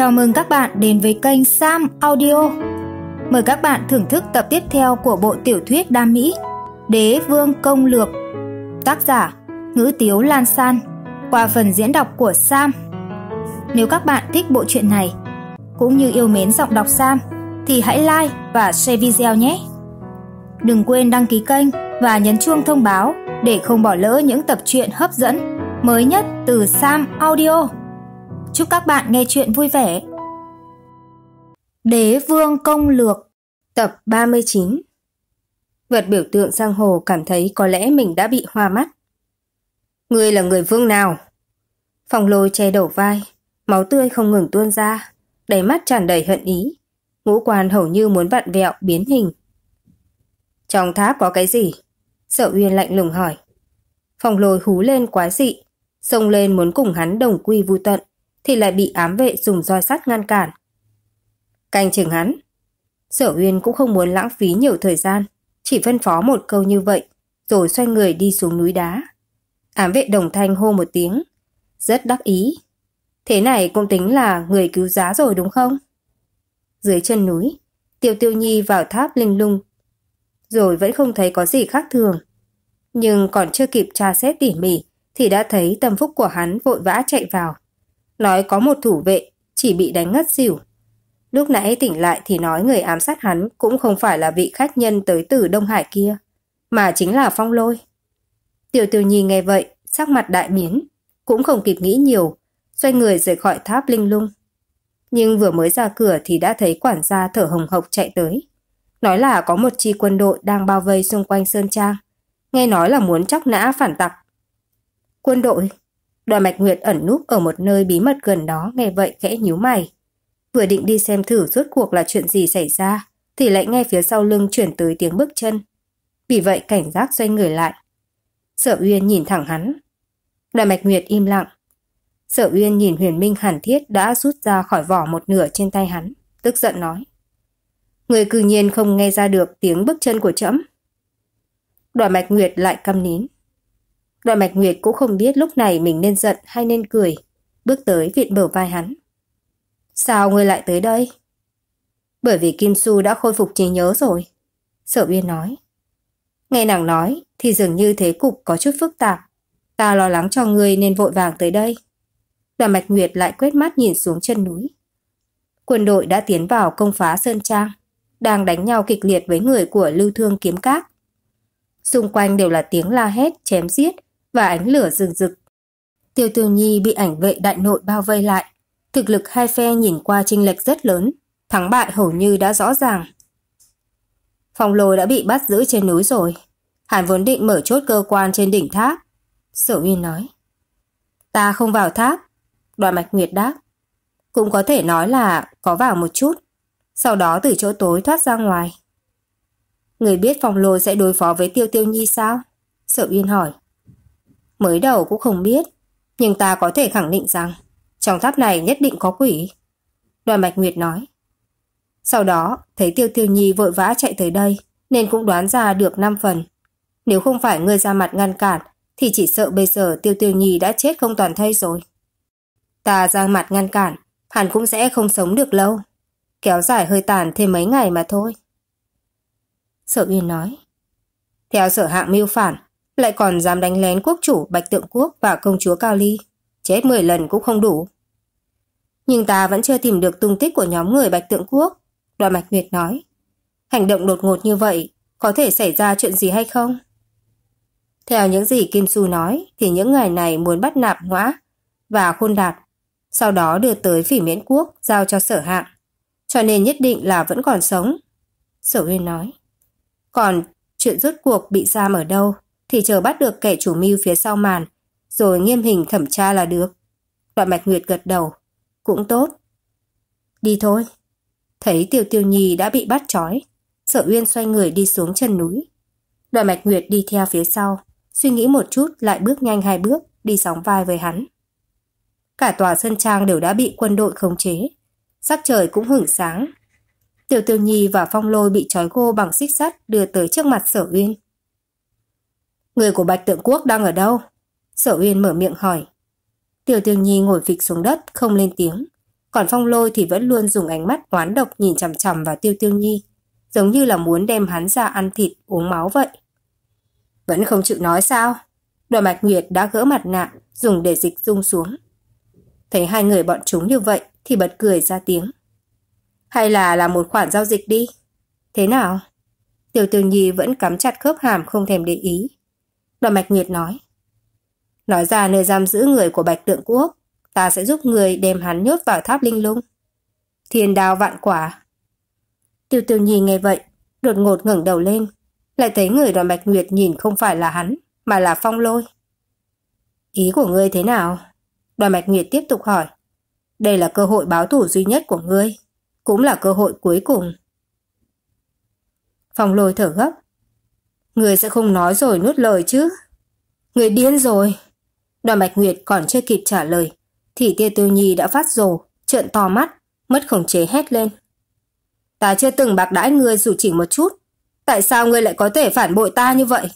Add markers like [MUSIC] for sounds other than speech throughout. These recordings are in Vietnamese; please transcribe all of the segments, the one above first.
Chào mừng các bạn đến với kênh Sam Audio. Mời các bạn thưởng thức tập tiếp theo của bộ tiểu thuyết đam mỹ Đế Vương Công Lược. Tác giả: Ngữ Tiếu Lan San. Qua phần diễn đọc của Sam. Nếu các bạn thích bộ truyện này cũng như yêu mến giọng đọc Sam thì hãy like và share video nhé. Đừng quên đăng ký kênh và nhấn chuông thông báo để không bỏ lỡ những tập truyện hấp dẫn mới nhất từ Sam Audio. Chúc các bạn nghe chuyện vui vẻ. Đế vương công lược Tập 39 Vật biểu tượng sang hồ cảm thấy có lẽ mình đã bị hoa mắt. Ngươi là người vương nào? Phòng lôi che đầu vai, máu tươi không ngừng tuôn ra, đầy mắt tràn đầy hận ý. Ngũ quan hầu như muốn vặn vẹo, biến hình. Trong tháp có cái gì? Sợ Uyên lạnh lùng hỏi. Phòng lôi hú lên quá dị, xông lên muốn cùng hắn đồng quy vu tận thì lại bị ám vệ dùng roi sắt ngăn cản. Canh chừng hắn. Sở Uyên cũng không muốn lãng phí nhiều thời gian, chỉ phân phó một câu như vậy, rồi xoay người đi xuống núi đá. Ám vệ đồng thanh hô một tiếng, rất đắc ý. Thế này cũng tính là người cứu giá rồi đúng không? Dưới chân núi, Tiêu Tiêu Nhi vào tháp linh lung, rồi vẫn không thấy có gì khác thường. Nhưng còn chưa kịp tra xét tỉ mỉ thì đã thấy tâm phúc của hắn vội vã chạy vào nói có một thủ vệ, chỉ bị đánh ngất xỉu. Lúc nãy tỉnh lại thì nói người ám sát hắn cũng không phải là vị khách nhân tới từ Đông Hải kia, mà chính là Phong Lôi. Tiểu Tiểu Nhi nghe vậy, sắc mặt đại biến, cũng không kịp nghĩ nhiều, xoay người rời khỏi tháp linh lung. Nhưng vừa mới ra cửa thì đã thấy quản gia thở hồng hộc chạy tới. Nói là có một chi quân đội đang bao vây xung quanh Sơn Trang. Nghe nói là muốn chóc nã phản tặc. Quân đội? Đoàn Mạch Nguyệt ẩn núp ở một nơi bí mật gần đó nghe vậy khẽ nhíu mày. Vừa định đi xem thử rốt cuộc là chuyện gì xảy ra, thì lại nghe phía sau lưng chuyển tới tiếng bước chân. Vì vậy cảnh giác xoay người lại. Sở Uyên nhìn thẳng hắn. Đoàn Mạch Nguyệt im lặng. Sở Uyên nhìn huyền minh hàn thiết đã rút ra khỏi vỏ một nửa trên tay hắn, tức giận nói. Người cư nhiên không nghe ra được tiếng bước chân của trẫm. Đoàn Mạch Nguyệt lại căm nín. Đoạn Mạch Nguyệt cũng không biết lúc này mình nên giận hay nên cười, bước tới vịn bờ vai hắn. Sao ngươi lại tới đây? Bởi vì Kim Su đã khôi phục trí nhớ rồi. Sở Uyên nói. Nghe nàng nói thì dường như thế cục có chút phức tạp. Ta lo lắng cho ngươi nên vội vàng tới đây. Đoàn Mạch Nguyệt lại quét mắt nhìn xuống chân núi. Quân đội đã tiến vào công phá Sơn Trang, đang đánh nhau kịch liệt với người của Lưu Thương Kiếm Các. Xung quanh đều là tiếng la hét, chém giết và ánh lửa rừng rực. Tiêu Tiêu Nhi bị ảnh vệ đại nội bao vây lại. Thực lực hai phe nhìn qua chênh lệch rất lớn, thắng bại hầu như đã rõ ràng. Phong lôi đã bị bắt giữ trên núi rồi. Hàn vốn định mở chốt cơ quan trên đỉnh tháp. Sở Uyên nói. Ta không vào tháp. Đoàn Mạch Nguyệt đáp. Cũng có thể nói là có vào một chút. Sau đó từ chỗ tối thoát ra ngoài. Người biết phòng lôi sẽ đối phó với Tiêu Tiêu Nhi sao? Sở Uyên hỏi mới đầu cũng không biết, nhưng ta có thể khẳng định rằng trong tháp này nhất định có quỷ. Đoàn Bạch Nguyệt nói. Sau đó, thấy Tiêu Tiêu Nhi vội vã chạy tới đây, nên cũng đoán ra được 5 phần. Nếu không phải ngươi ra mặt ngăn cản, thì chỉ sợ bây giờ Tiêu Tiêu Nhi đã chết không toàn thây rồi. Ta ra mặt ngăn cản, hẳn cũng sẽ không sống được lâu. Kéo dài hơi tàn thêm mấy ngày mà thôi. Sở Uyên nói. Theo sở hạng mưu phản, lại còn dám đánh lén quốc chủ Bạch Tượng Quốc và công chúa Cao Ly. Chết 10 lần cũng không đủ. Nhưng ta vẫn chưa tìm được tung tích của nhóm người Bạch Tượng Quốc, Đoàn Mạch Nguyệt nói. Hành động đột ngột như vậy, có thể xảy ra chuyện gì hay không? Theo những gì Kim Su nói, thì những người này muốn bắt nạp ngõa và khôn đạt, sau đó đưa tới phỉ miễn quốc giao cho sở hạng. Cho nên nhất định là vẫn còn sống. Sở huyên nói. Còn chuyện rốt cuộc bị giam ở đâu thì chờ bắt được kẻ chủ mưu phía sau màn, rồi nghiêm hình thẩm tra là được. Đoạn Mạch Nguyệt gật đầu. Cũng tốt. Đi thôi. Thấy Tiểu Tiêu Nhi đã bị bắt trói, Sở Uyên xoay người đi xuống chân núi. Đoạn Mạch Nguyệt đi theo phía sau, suy nghĩ một chút lại bước nhanh hai bước, đi sóng vai với hắn. Cả tòa sân trang đều đã bị quân đội khống chế, sắc trời cũng hửng sáng. Tiểu Tiêu Nhi và Phong Lôi bị trói gô bằng xích sắt đưa tới trước mặt Sở Uyên. Người của Bạch Tượng Quốc đang ở đâu? Sở Uyên mở miệng hỏi. Tiểu Tiêu Nhi ngồi phịch xuống đất, không lên tiếng. Còn Phong Lôi thì vẫn luôn dùng ánh mắt oán độc nhìn chằm chằm vào Tiêu Tiêu Nhi, giống như là muốn đem hắn ra ăn thịt, uống máu vậy. Vẫn không chịu nói sao? Đoàn Bạch Nguyệt đã gỡ mặt nạ, dùng để dịch dung xuống. Thấy hai người bọn chúng như vậy thì bật cười ra tiếng. Hay là làm một khoản giao dịch đi? Thế nào? Tiểu Tiêu Nhi vẫn cắm chặt khớp hàm không thèm để ý, đoàn Bạch Nguyệt nói. Nói ra nơi giam giữ người của Bạch Tượng Quốc, ta sẽ giúp người đem hắn nhốt vào tháp linh lung. Thiên đào vạn quả. Tiêu tiêu nhìn nghe vậy, đột ngột ngẩng đầu lên, lại thấy người đoàn Bạch Nguyệt nhìn không phải là hắn, mà là phong lôi. Ý của ngươi thế nào? Đoàn Bạch Nguyệt tiếp tục hỏi. Đây là cơ hội báo thủ duy nhất của ngươi, cũng là cơ hội cuối cùng. Phong lôi thở gấp, Người sẽ không nói rồi nuốt lời chứ. Người điên rồi. Đoàn Bạch Nguyệt còn chưa kịp trả lời. Thì tia tiêu nhi đã phát rồ, trợn to mắt, mất khống chế hét lên. Ta chưa từng bạc đãi ngươi dù chỉ một chút. Tại sao ngươi lại có thể phản bội ta như vậy?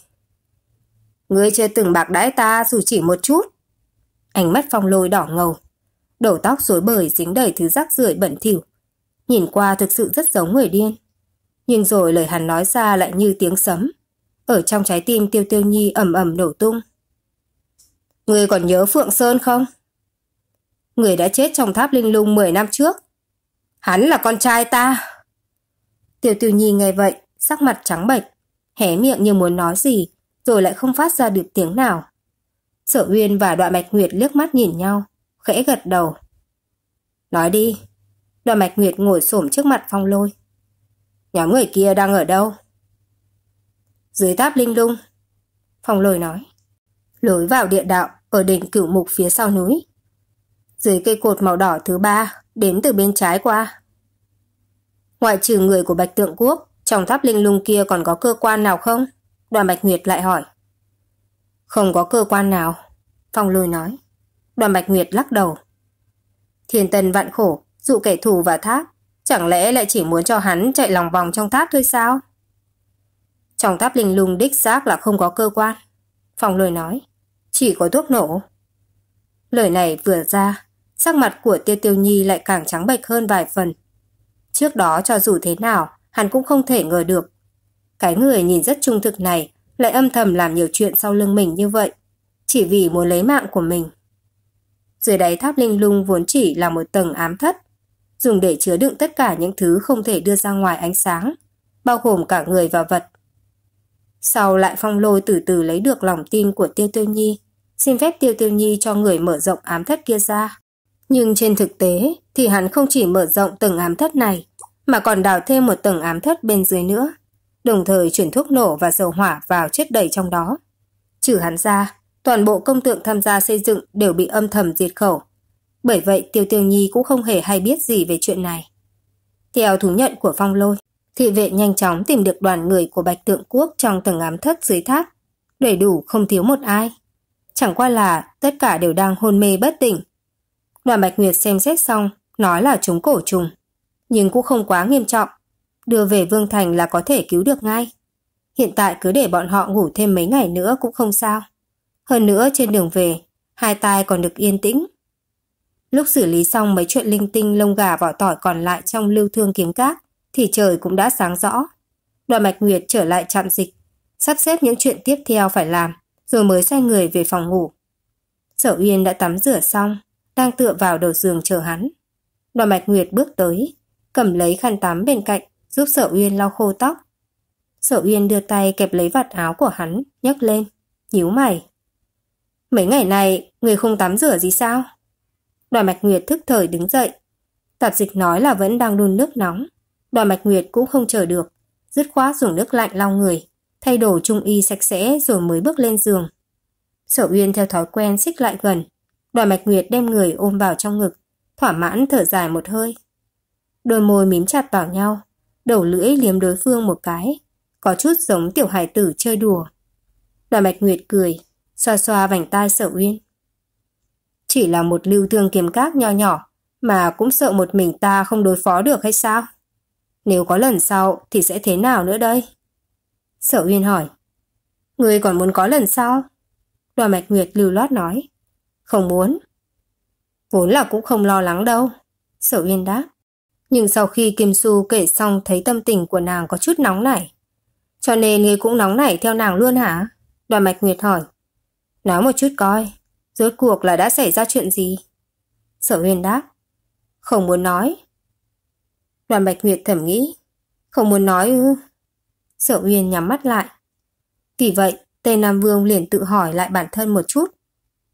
Ngươi chưa từng bạc đãi ta dù chỉ một chút. Ánh mắt phong lôi đỏ ngầu. Đầu tóc rối bời dính đầy thứ rác rưởi bẩn thỉu. Nhìn qua thực sự rất giống người điên. Nhưng rồi lời hắn nói ra lại như tiếng sấm. Ở trong trái tim Tiêu Tiêu Nhi ẩm ẩm nổ tung. Người còn nhớ Phượng Sơn không? Người đã chết trong tháp linh lung 10 năm trước. Hắn là con trai ta. Tiêu Tiêu Nhi nghe vậy, sắc mặt trắng bệch, hé miệng như muốn nói gì, rồi lại không phát ra được tiếng nào. Sở Uyên và Đoạn Mạch Nguyệt liếc mắt nhìn nhau, khẽ gật đầu. Nói đi. Đoạn Mạch Nguyệt ngồi xổm trước mặt Phong Lôi. Nhóm người kia đang ở đâu? dưới tháp linh lung. Phong lôi nói, lối vào địa đạo ở đỉnh cửu mục phía sau núi. Dưới cây cột màu đỏ thứ ba, đến từ bên trái qua. Ngoại trừ người của Bạch Tượng Quốc, trong tháp linh lung kia còn có cơ quan nào không? Đoàn Bạch Nguyệt lại hỏi. Không có cơ quan nào, Phong lôi nói. Đoàn Bạch Nguyệt lắc đầu. Thiên tần vạn khổ, dụ kẻ thù vào tháp, chẳng lẽ lại chỉ muốn cho hắn chạy lòng vòng trong tháp thôi sao? Trong tháp linh lung đích xác là không có cơ quan. Phòng lời nói, chỉ có thuốc nổ. Lời này vừa ra, sắc mặt của Tiêu Tiêu Nhi lại càng trắng bệch hơn vài phần. Trước đó cho dù thế nào, hắn cũng không thể ngờ được. Cái người nhìn rất trung thực này lại âm thầm làm nhiều chuyện sau lưng mình như vậy, chỉ vì muốn lấy mạng của mình. Dưới đáy tháp linh lung vốn chỉ là một tầng ám thất, dùng để chứa đựng tất cả những thứ không thể đưa ra ngoài ánh sáng, bao gồm cả người và vật. Sau lại phong lôi từ từ lấy được lòng tin của Tiêu Tiêu Nhi, xin phép Tiêu Tiêu Nhi cho người mở rộng ám thất kia ra. Nhưng trên thực tế thì hắn không chỉ mở rộng tầng ám thất này, mà còn đào thêm một tầng ám thất bên dưới nữa, đồng thời chuyển thuốc nổ và dầu hỏa vào chất đầy trong đó. Trừ hắn ra, toàn bộ công tượng tham gia xây dựng đều bị âm thầm diệt khẩu. Bởi vậy Tiêu Tiêu Nhi cũng không hề hay biết gì về chuyện này. Theo thú nhận của Phong Lôi, Thị vệ nhanh chóng tìm được đoàn người của Bạch Tượng Quốc trong tầng ám thất dưới tháp. Đầy đủ không thiếu một ai. Chẳng qua là tất cả đều đang hôn mê bất tỉnh. Đoàn Bạch Nguyệt xem xét xong, nói là chúng cổ trùng. Nhưng cũng không quá nghiêm trọng. Đưa về Vương Thành là có thể cứu được ngay. Hiện tại cứ để bọn họ ngủ thêm mấy ngày nữa cũng không sao. Hơn nữa trên đường về, hai tai còn được yên tĩnh. Lúc xử lý xong mấy chuyện linh tinh lông gà vỏ tỏi còn lại trong lưu thương kiếm cát, thì trời cũng đã sáng rõ. Đoàn Mạch Nguyệt trở lại trạm dịch, sắp xếp những chuyện tiếp theo phải làm, rồi mới sai người về phòng ngủ. Sở Uyên đã tắm rửa xong, đang tựa vào đầu giường chờ hắn. Đoàn Mạch Nguyệt bước tới, cầm lấy khăn tắm bên cạnh, giúp Sở Uyên lau khô tóc. Sở Uyên đưa tay kẹp lấy vạt áo của hắn, nhấc lên, nhíu mày. Mấy ngày này, người không tắm rửa gì sao? Đoàn Mạch Nguyệt thức thời đứng dậy. Tạp dịch nói là vẫn đang đun nước nóng. Đào Mạch Nguyệt cũng không chờ được, dứt khoát dùng nước lạnh lau người, thay đồ trung y sạch sẽ rồi mới bước lên giường. Sở Uyên theo thói quen xích lại gần, Đào Mạch Nguyệt đem người ôm vào trong ngực, thỏa mãn thở dài một hơi. Đôi môi mím chặt vào nhau, đầu lưỡi liếm đối phương một cái, có chút giống tiểu hải tử chơi đùa. Đoàn Bạch Nguyệt cười, xoa xoa vành tai Sở Uyên. Chỉ là một lưu thương kiếm các nho nhỏ mà cũng sợ một mình ta không đối phó được hay sao? Nếu có lần sau thì sẽ thế nào nữa đây? Sở Uyên hỏi. Ngươi còn muốn có lần sau? Đoàn Mạch Nguyệt lưu loát nói. Không muốn. Vốn là cũng không lo lắng đâu. Sở Uyên đáp. Nhưng sau khi Kim Su kể xong thấy tâm tình của nàng có chút nóng nảy. Cho nên ngươi cũng nóng nảy theo nàng luôn hả? Đoàn Mạch Nguyệt hỏi. Nói một chút coi. Rốt cuộc là đã xảy ra chuyện gì? Sở Uyên đáp. Không muốn nói, Đoàn Bạch Nguyệt thẩm nghĩ. Không muốn nói ư. Sở Uyên nhắm mắt lại. Vì vậy, Tây Nam Vương liền tự hỏi lại bản thân một chút.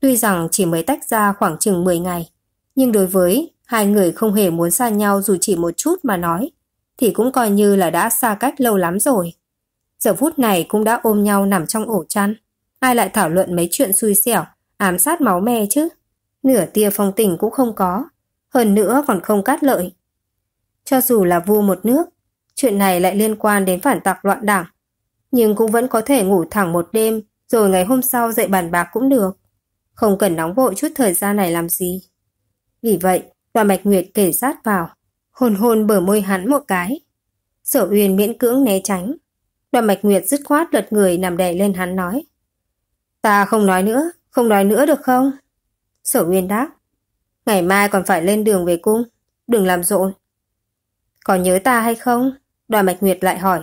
Tuy rằng chỉ mới tách ra khoảng chừng 10 ngày, nhưng đối với hai người không hề muốn xa nhau dù chỉ một chút mà nói, thì cũng coi như là đã xa cách lâu lắm rồi. Giờ phút này cũng đã ôm nhau nằm trong ổ chăn. Ai lại thảo luận mấy chuyện xui xẻo, ám sát máu me chứ? Nửa tia phong tình cũng không có. Hơn nữa còn không cát lợi. Cho dù là vua một nước, chuyện này lại liên quan đến phản tặc loạn đảng. Nhưng cũng vẫn có thể ngủ thẳng một đêm, rồi ngày hôm sau dậy bàn bạc cũng được. Không cần nóng vội chút thời gian này làm gì. Vì vậy, đoàn mạch nguyệt kể sát vào, hồn hồn bở môi hắn một cái. Sở uyên miễn cưỡng né tránh. Đoàn mạch nguyệt dứt khoát lật người nằm đè lên hắn nói. Ta không nói nữa, không nói nữa được không? Sở uyên đáp. Ngày mai còn phải lên đường về cung, đừng làm rộn. Có nhớ ta hay không? Đoàn Bạch Nguyệt lại hỏi.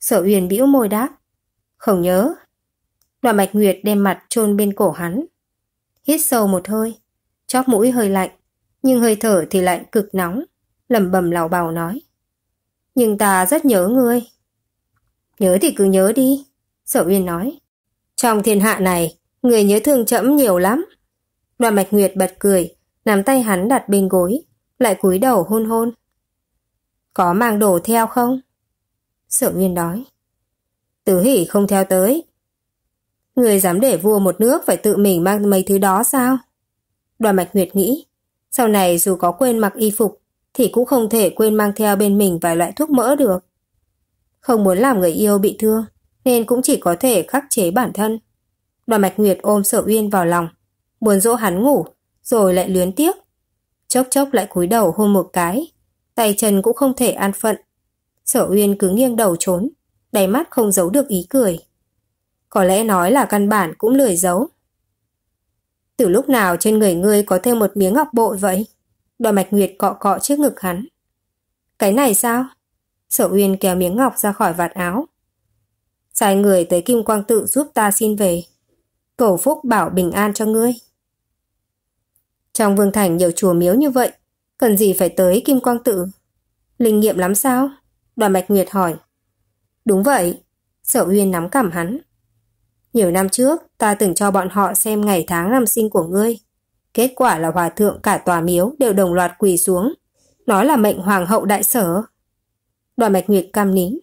Sở Uyển bĩu môi đáp. Không nhớ. Đoàn Bạch Nguyệt đem mặt chôn bên cổ hắn. Hít sâu một hơi, chóp mũi hơi lạnh, nhưng hơi thở thì lại cực nóng, lẩm bẩm lào bào nói. Nhưng ta rất nhớ ngươi. Nhớ thì cứ nhớ đi, Sở Uyên nói. Trong thiên hạ này, người nhớ thương chậm nhiều lắm. Đoàn mạch Nguyệt bật cười, nắm tay hắn đặt bên gối, lại cúi đầu hôn hôn. Có mang đồ theo không? Sở Nguyên nói. Tứ Hỷ không theo tới. Người dám để vua một nước phải tự mình mang mấy thứ đó sao? Đoàn Mạch Nguyệt nghĩ, sau này dù có quên mặc y phục thì cũng không thể quên mang theo bên mình vài loại thuốc mỡ được. Không muốn làm người yêu bị thương nên cũng chỉ có thể khắc chế bản thân. Đoàn Mạch Nguyệt ôm Sở Uyên vào lòng, muốn dỗ hắn ngủ rồi lại luyến tiếc. Chốc chốc lại cúi đầu hôn một cái tay chân cũng không thể an phận. Sở Uyên cứ nghiêng đầu trốn, đáy mắt không giấu được ý cười. Có lẽ nói là căn bản cũng lười giấu. Từ lúc nào trên người ngươi có thêm một miếng ngọc bội vậy? Đoàn mạch nguyệt cọ cọ trước ngực hắn. Cái này sao? Sở Uyên kéo miếng ngọc ra khỏi vạt áo. Sai người tới Kim Quang Tự giúp ta xin về. Cầu phúc bảo bình an cho ngươi. Trong vương thành nhiều chùa miếu như vậy, Cần gì phải tới Kim Quang Tự? Linh nghiệm lắm sao? Đoàn Bạch Nguyệt hỏi. Đúng vậy, Sở Uyên nắm cảm hắn. Nhiều năm trước, ta từng cho bọn họ xem ngày tháng năm sinh của ngươi. Kết quả là hòa thượng cả tòa miếu đều đồng loạt quỳ xuống. Nói là mệnh hoàng hậu đại sở. Đoàn Bạch Nguyệt cam nín.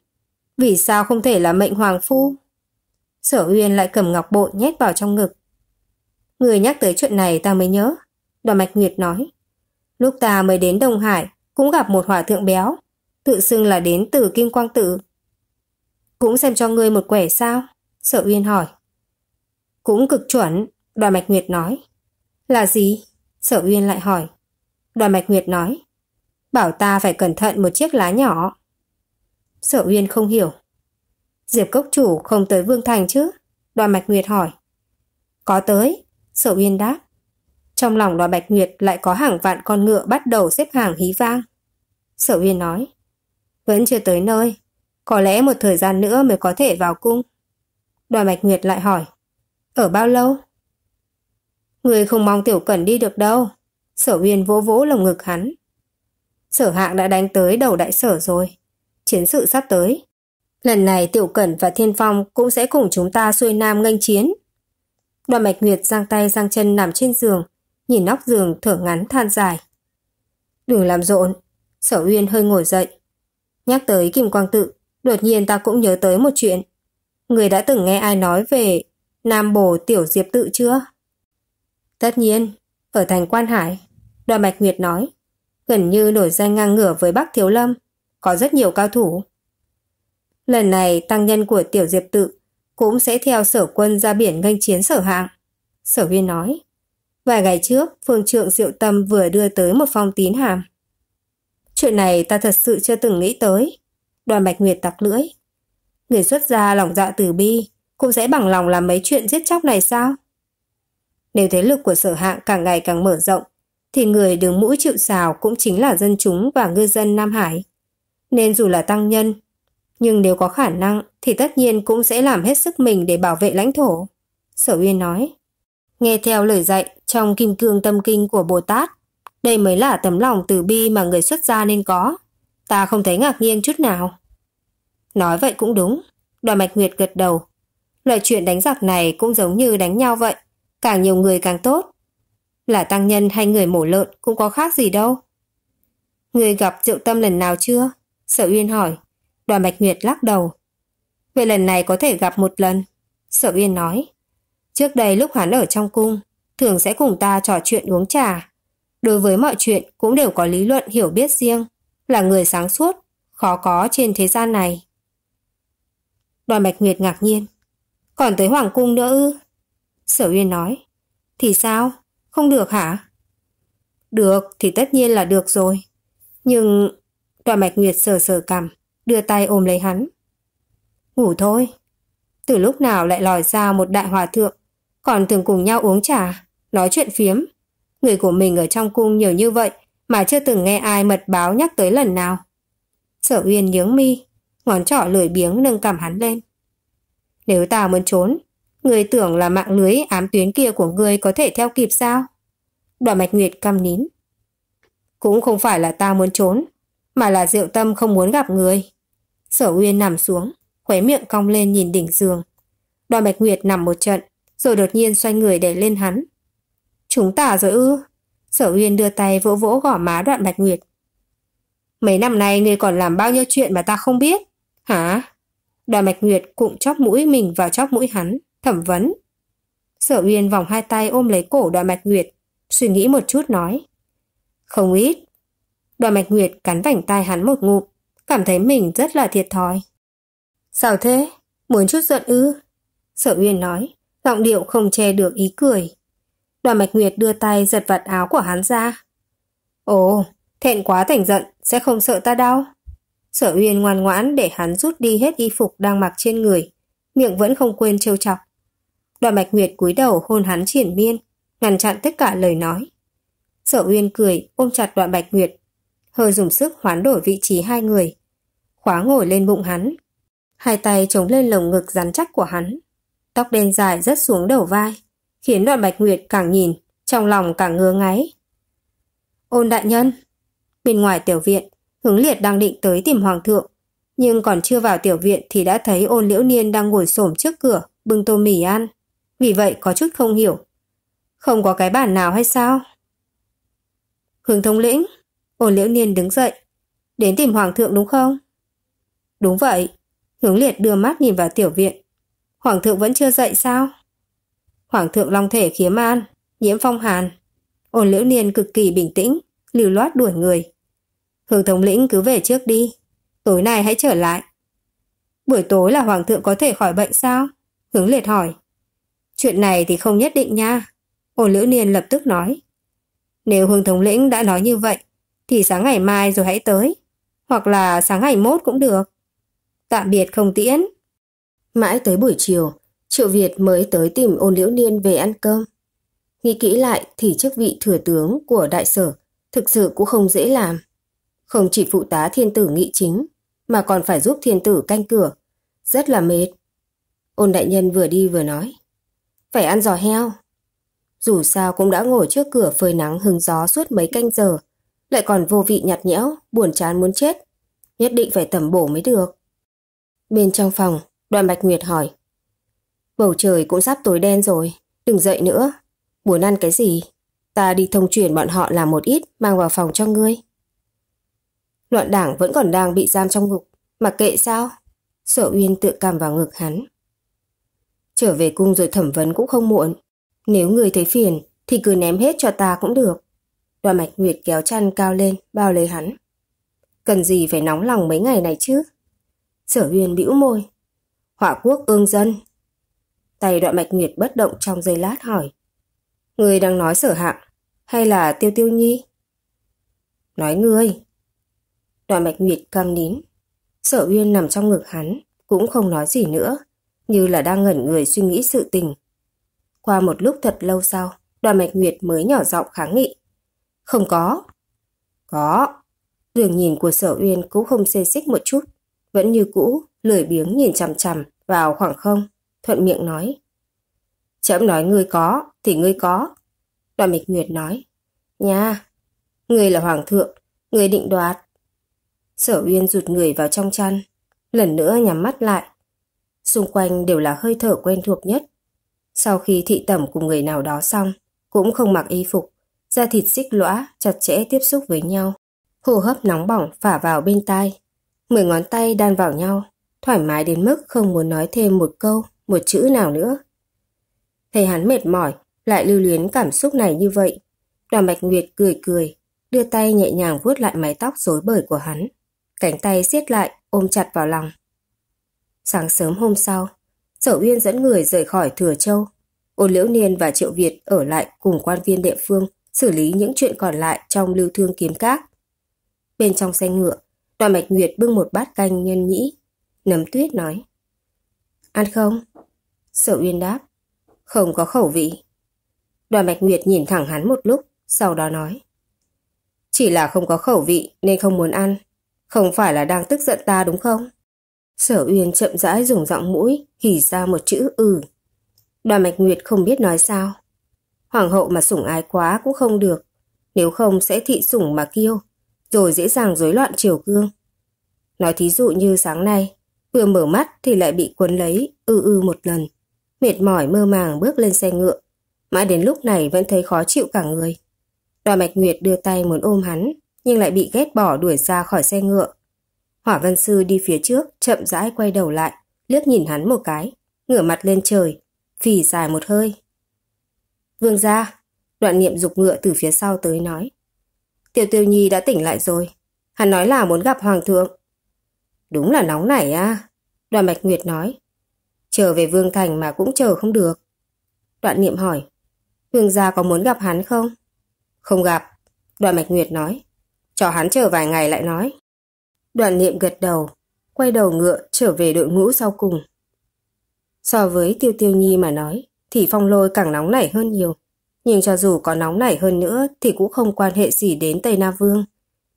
Vì sao không thể là mệnh hoàng phu? Sở Uyên lại cầm ngọc bội nhét vào trong ngực. Người nhắc tới chuyện này ta mới nhớ. Đoàn Mạch Nguyệt nói. Lúc ta mới đến Đông Hải, cũng gặp một hòa thượng béo, tự xưng là đến từ Kim Quang Tự. Cũng xem cho ngươi một quẻ sao? Sở Uyên hỏi. Cũng cực chuẩn, Đoàn Mạch Nguyệt nói. Là gì? Sở Uyên lại hỏi. Đoàn Mạch Nguyệt nói. Bảo ta phải cẩn thận một chiếc lá nhỏ. Sở Uyên không hiểu. Diệp Cốc Chủ không tới Vương Thành chứ? Đoàn Mạch Nguyệt hỏi. Có tới, Sở Uyên đáp. Trong lòng loa Bạch Nguyệt lại có hàng vạn con ngựa bắt đầu xếp hàng hí vang. Sở Uyên nói, vẫn chưa tới nơi, có lẽ một thời gian nữa mới có thể vào cung. Đoàn Bạch Nguyệt lại hỏi, ở bao lâu? Người không mong Tiểu Cẩn đi được đâu. Sở Uyên vỗ vỗ lồng ngực hắn. Sở hạng đã đánh tới đầu đại sở rồi. Chiến sự sắp tới. Lần này Tiểu Cẩn và Thiên Phong cũng sẽ cùng chúng ta xuôi nam nghênh chiến. Đoàn Bạch Nguyệt giang tay giang chân nằm trên giường, nhìn nóc giường thở ngắn than dài. Đừng làm rộn, sở uyên hơi ngồi dậy. Nhắc tới Kim Quang Tự, đột nhiên ta cũng nhớ tới một chuyện. Người đã từng nghe ai nói về Nam Bồ Tiểu Diệp Tự chưa? Tất nhiên, ở thành Quan Hải, Đoàn mạch Nguyệt nói, gần như nổi danh ngang ngửa với Bắc Thiếu Lâm, có rất nhiều cao thủ. Lần này tăng nhân của Tiểu Diệp Tự cũng sẽ theo sở quân ra biển nghênh chiến sở hạng. Sở viên nói. Vài ngày trước, phương trượng Diệu Tâm vừa đưa tới một phong tín hàm. Chuyện này ta thật sự chưa từng nghĩ tới. Đoàn Bạch Nguyệt tặc lưỡi. Người xuất gia lòng dạ từ bi, cũng sẽ bằng lòng làm mấy chuyện giết chóc này sao? Nếu thế lực của sở hạng càng ngày càng mở rộng, thì người đứng mũi chịu xào cũng chính là dân chúng và ngư dân Nam Hải. Nên dù là tăng nhân, nhưng nếu có khả năng thì tất nhiên cũng sẽ làm hết sức mình để bảo vệ lãnh thổ. Sở Uyên nói. Nghe theo lời dạy, trong kim cương tâm kinh của Bồ Tát. Đây mới là tấm lòng từ bi mà người xuất gia nên có. Ta không thấy ngạc nhiên chút nào. Nói vậy cũng đúng. Đoàn Mạch Nguyệt gật đầu. Loại chuyện đánh giặc này cũng giống như đánh nhau vậy. Càng nhiều người càng tốt. Là tăng nhân hay người mổ lợn cũng có khác gì đâu. Người gặp triệu Tâm lần nào chưa? Sở Uyên hỏi. Đoàn mạch Nguyệt lắc đầu. Vậy lần này có thể gặp một lần. Sở Uyên nói. Trước đây lúc hắn ở trong cung, thường sẽ cùng ta trò chuyện uống trà. Đối với mọi chuyện cũng đều có lý luận hiểu biết riêng, là người sáng suốt, khó có trên thế gian này. Đoàn Bạch Nguyệt ngạc nhiên. Còn tới Hoàng Cung nữa ư? Sở Uyên nói. Thì sao? Không được hả? Được thì tất nhiên là được rồi. Nhưng... Đoàn Bạch Nguyệt sờ sờ cằm, đưa tay ôm lấy hắn. Ngủ thôi. Từ lúc nào lại lòi ra một đại hòa thượng, còn thường cùng nhau uống trà nói chuyện phiếm. Người của mình ở trong cung nhiều như vậy mà chưa từng nghe ai mật báo nhắc tới lần nào. Sở Uyên nhướng mi, ngón trỏ lười biếng nâng cầm hắn lên. Nếu ta muốn trốn, người tưởng là mạng lưới ám tuyến kia của ngươi có thể theo kịp sao? Đoàn Mạch Nguyệt căm nín. Cũng không phải là ta muốn trốn, mà là Diệu Tâm không muốn gặp người. Sở Uyên nằm xuống, khóe miệng cong lên nhìn đỉnh giường. Đoàn Mạch Nguyệt nằm một trận, rồi đột nhiên xoay người đẩy lên hắn, Chúng ta rồi ư? Sở Uyên đưa tay vỗ vỗ gõ má đoạn bạch nguyệt. Mấy năm nay ngươi còn làm bao nhiêu chuyện mà ta không biết? Hả? Đoàn Bạch Nguyệt cụm chóp mũi mình vào chóp mũi hắn, thẩm vấn. Sở Uyên vòng hai tay ôm lấy cổ Đoàn Bạch Nguyệt, suy nghĩ một chút nói. Không ít. Đoàn Bạch Nguyệt cắn vảnh tai hắn một ngụm, cảm thấy mình rất là thiệt thòi. Sao thế? Muốn chút giận ư? Sở Uyên nói, giọng điệu không che được ý cười. Đoàn Mạch Nguyệt đưa tay giật vật áo của hắn ra. Ồ, thẹn quá thành giận, sẽ không sợ ta đau. Sở Uyên ngoan ngoãn để hắn rút đi hết y phục đang mặc trên người, miệng vẫn không quên trêu chọc. Đoàn Mạch Nguyệt cúi đầu hôn hắn triển miên, ngăn chặn tất cả lời nói. Sở Uyên cười, ôm chặt Đoạn Bạch Nguyệt, hơi dùng sức hoán đổi vị trí hai người, khóa ngồi lên bụng hắn, hai tay chống lên lồng ngực rắn chắc của hắn, tóc đen dài rất xuống đầu vai khiến đoạn Bạch Nguyệt càng nhìn, trong lòng càng ngứa ngáy. Ôn đại nhân, bên ngoài tiểu viện, hướng liệt đang định tới tìm hoàng thượng, nhưng còn chưa vào tiểu viện thì đã thấy ôn liễu niên đang ngồi xổm trước cửa, bưng tô mì ăn. Vì vậy có chút không hiểu. Không có cái bản nào hay sao? Hướng thống lĩnh, ôn liễu niên đứng dậy. Đến tìm hoàng thượng đúng không? Đúng vậy. Hướng liệt đưa mắt nhìn vào tiểu viện. Hoàng thượng vẫn chưa dậy sao? Hoàng thượng Long Thể khiếm an, nhiễm phong hàn. Ôn liễu niên cực kỳ bình tĩnh, lưu loát đuổi người. Hương thống lĩnh cứ về trước đi, tối nay hãy trở lại. Buổi tối là hoàng thượng có thể khỏi bệnh sao? Hướng liệt hỏi. Chuyện này thì không nhất định nha. Ôn liễu niên lập tức nói. Nếu hương thống lĩnh đã nói như vậy, thì sáng ngày mai rồi hãy tới. Hoặc là sáng ngày mốt cũng được. Tạm biệt không tiễn. Mãi tới buổi chiều, Triệu Việt mới tới tìm ôn liễu niên về ăn cơm. Nghĩ kỹ lại thì chức vị thừa tướng của đại sở thực sự cũng không dễ làm. Không chỉ phụ tá thiên tử nghị chính, mà còn phải giúp thiên tử canh cửa. Rất là mệt. Ôn đại nhân vừa đi vừa nói. Phải ăn giò heo. Dù sao cũng đã ngồi trước cửa phơi nắng hứng gió suốt mấy canh giờ, lại còn vô vị nhạt nhẽo, buồn chán muốn chết. Nhất định phải tẩm bổ mới được. Bên trong phòng, đoàn Bạch Nguyệt hỏi. Bầu trời cũng sắp tối đen rồi, đừng dậy nữa. Muốn ăn cái gì? Ta đi thông truyền bọn họ làm một ít mang vào phòng cho ngươi. Loạn đảng vẫn còn đang bị giam trong ngục, mặc kệ sao? Sở Uyên tự cầm vào ngực hắn. Trở về cung rồi thẩm vấn cũng không muộn. Nếu người thấy phiền thì cứ ném hết cho ta cũng được. Đoàn mạch nguyệt kéo chăn cao lên bao lấy hắn. Cần gì phải nóng lòng mấy ngày này chứ? Sở Uyên bĩu môi. Hỏa quốc ương dân, Tay đoạn mạch nguyệt bất động trong giây lát hỏi. Người đang nói sở hạng, hay là tiêu tiêu nhi? Nói ngươi. Đoạn mạch nguyệt căng nín. Sở uyên nằm trong ngực hắn, cũng không nói gì nữa, như là đang ngẩn người suy nghĩ sự tình. Qua một lúc thật lâu sau, đoạn mạch nguyệt mới nhỏ giọng kháng nghị. Không có. Có. Đường nhìn của sở uyên cũng không xê xích một chút, vẫn như cũ, lười biếng nhìn chằm chằm vào khoảng không thuận miệng nói. Chậm nói ngươi có, thì ngươi có. Đoàn Mịch Nguyệt nói. Nha, ngươi là hoàng thượng, ngươi định đoạt. Sở Uyên rụt người vào trong chăn, lần nữa nhắm mắt lại. Xung quanh đều là hơi thở quen thuộc nhất. Sau khi thị tẩm cùng người nào đó xong, cũng không mặc y phục, da thịt xích lõa, chặt chẽ tiếp xúc với nhau. Hô hấp nóng bỏng phả vào bên tai. Mười ngón tay đan vào nhau, thoải mái đến mức không muốn nói thêm một câu một chữ nào nữa. Thấy hắn mệt mỏi, lại lưu luyến cảm xúc này như vậy. Đoàn Bạch Nguyệt cười cười, đưa tay nhẹ nhàng vuốt lại mái tóc rối bời của hắn. Cánh tay siết lại, ôm chặt vào lòng. Sáng sớm hôm sau, Sở Uyên dẫn người rời khỏi Thừa Châu. Ôn Liễu Niên và Triệu Việt ở lại cùng quan viên địa phương xử lý những chuyện còn lại trong lưu thương kiếm cát. Bên trong xe ngựa, đoàn Bạch Nguyệt bưng một bát canh nhân nhĩ. Nấm tuyết nói. Ăn không? Sở Uyên đáp, không có khẩu vị. Đoàn Bạch Nguyệt nhìn thẳng hắn một lúc, sau đó nói. Chỉ là không có khẩu vị nên không muốn ăn, không phải là đang tức giận ta đúng không? Sở Uyên chậm rãi dùng giọng mũi, hỉ ra một chữ ừ. Đoàn mạch Nguyệt không biết nói sao. Hoàng hậu mà sủng ái quá cũng không được, nếu không sẽ thị sủng mà kiêu, rồi dễ dàng rối loạn triều cương. Nói thí dụ như sáng nay, vừa mở mắt thì lại bị cuốn lấy, ư ừ ư ừ một lần mệt mỏi mơ màng bước lên xe ngựa, mãi đến lúc này vẫn thấy khó chịu cả người. Đoàn Bạch Nguyệt đưa tay muốn ôm hắn, nhưng lại bị ghét bỏ đuổi ra khỏi xe ngựa. Hỏa Văn Sư đi phía trước, chậm rãi quay đầu lại, liếc nhìn hắn một cái, ngửa mặt lên trời, phì dài một hơi. Vương gia, đoạn niệm dục ngựa từ phía sau tới nói. Tiểu Tiêu Nhi đã tỉnh lại rồi, hắn nói là muốn gặp Hoàng thượng. Đúng là nóng nảy à, đoàn Bạch Nguyệt nói, Trở về Vương Thành mà cũng chờ không được. Đoạn niệm hỏi, Hương gia có muốn gặp hắn không? Không gặp, đoạn mạch nguyệt nói. Cho hắn chờ vài ngày lại nói. Đoạn niệm gật đầu, quay đầu ngựa trở về đội ngũ sau cùng. So với Tiêu Tiêu Nhi mà nói, thì phong lôi càng nóng nảy hơn nhiều. Nhưng cho dù có nóng nảy hơn nữa thì cũng không quan hệ gì đến Tây Nam Vương.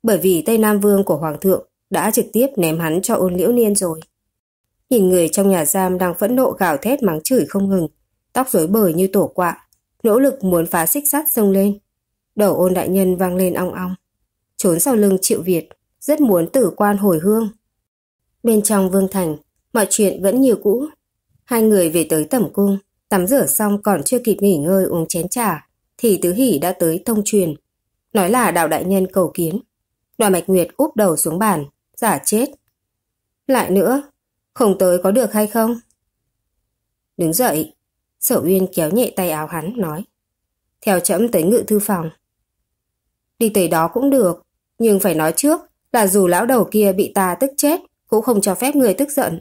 Bởi vì Tây Nam Vương của Hoàng thượng đã trực tiếp ném hắn cho ôn liễu niên rồi. Nhìn người trong nhà giam đang phẫn nộ gào thét mắng chửi không ngừng, tóc rối bời như tổ quạ, nỗ lực muốn phá xích sắt sông lên. Đầu ôn đại nhân vang lên ong ong. Trốn sau lưng triệu Việt, rất muốn tử quan hồi hương. Bên trong vương thành, mọi chuyện vẫn như cũ. Hai người về tới tẩm cung, tắm rửa xong còn chưa kịp nghỉ ngơi uống chén trà, thì tứ hỉ đã tới thông truyền. Nói là đạo đại nhân cầu kiến. Đoàn mạch nguyệt úp đầu xuống bàn, giả chết. Lại nữa, không tới có được hay không? Đứng dậy, sở uyên kéo nhẹ tay áo hắn, nói. Theo chậm tới ngự thư phòng. Đi tới đó cũng được, nhưng phải nói trước là dù lão đầu kia bị ta tức chết, cũng không cho phép người tức giận.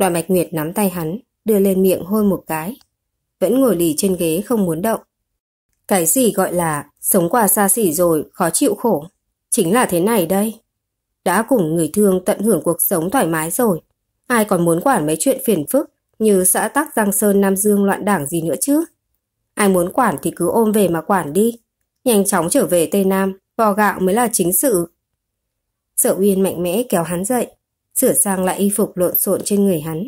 Đoàn Mạch Nguyệt nắm tay hắn, đưa lên miệng hôn một cái. Vẫn ngồi lì trên ghế không muốn động. Cái gì gọi là sống qua xa xỉ rồi, khó chịu khổ. Chính là thế này đây. Đã cùng người thương tận hưởng cuộc sống thoải mái rồi, Ai còn muốn quản mấy chuyện phiền phức như xã Tắc Giang Sơn Nam Dương loạn đảng gì nữa chứ? Ai muốn quản thì cứ ôm về mà quản đi. Nhanh chóng trở về Tây Nam, vò gạo mới là chính sự. Sở Uyên mạnh mẽ kéo hắn dậy, sửa sang lại y phục lộn xộn trên người hắn.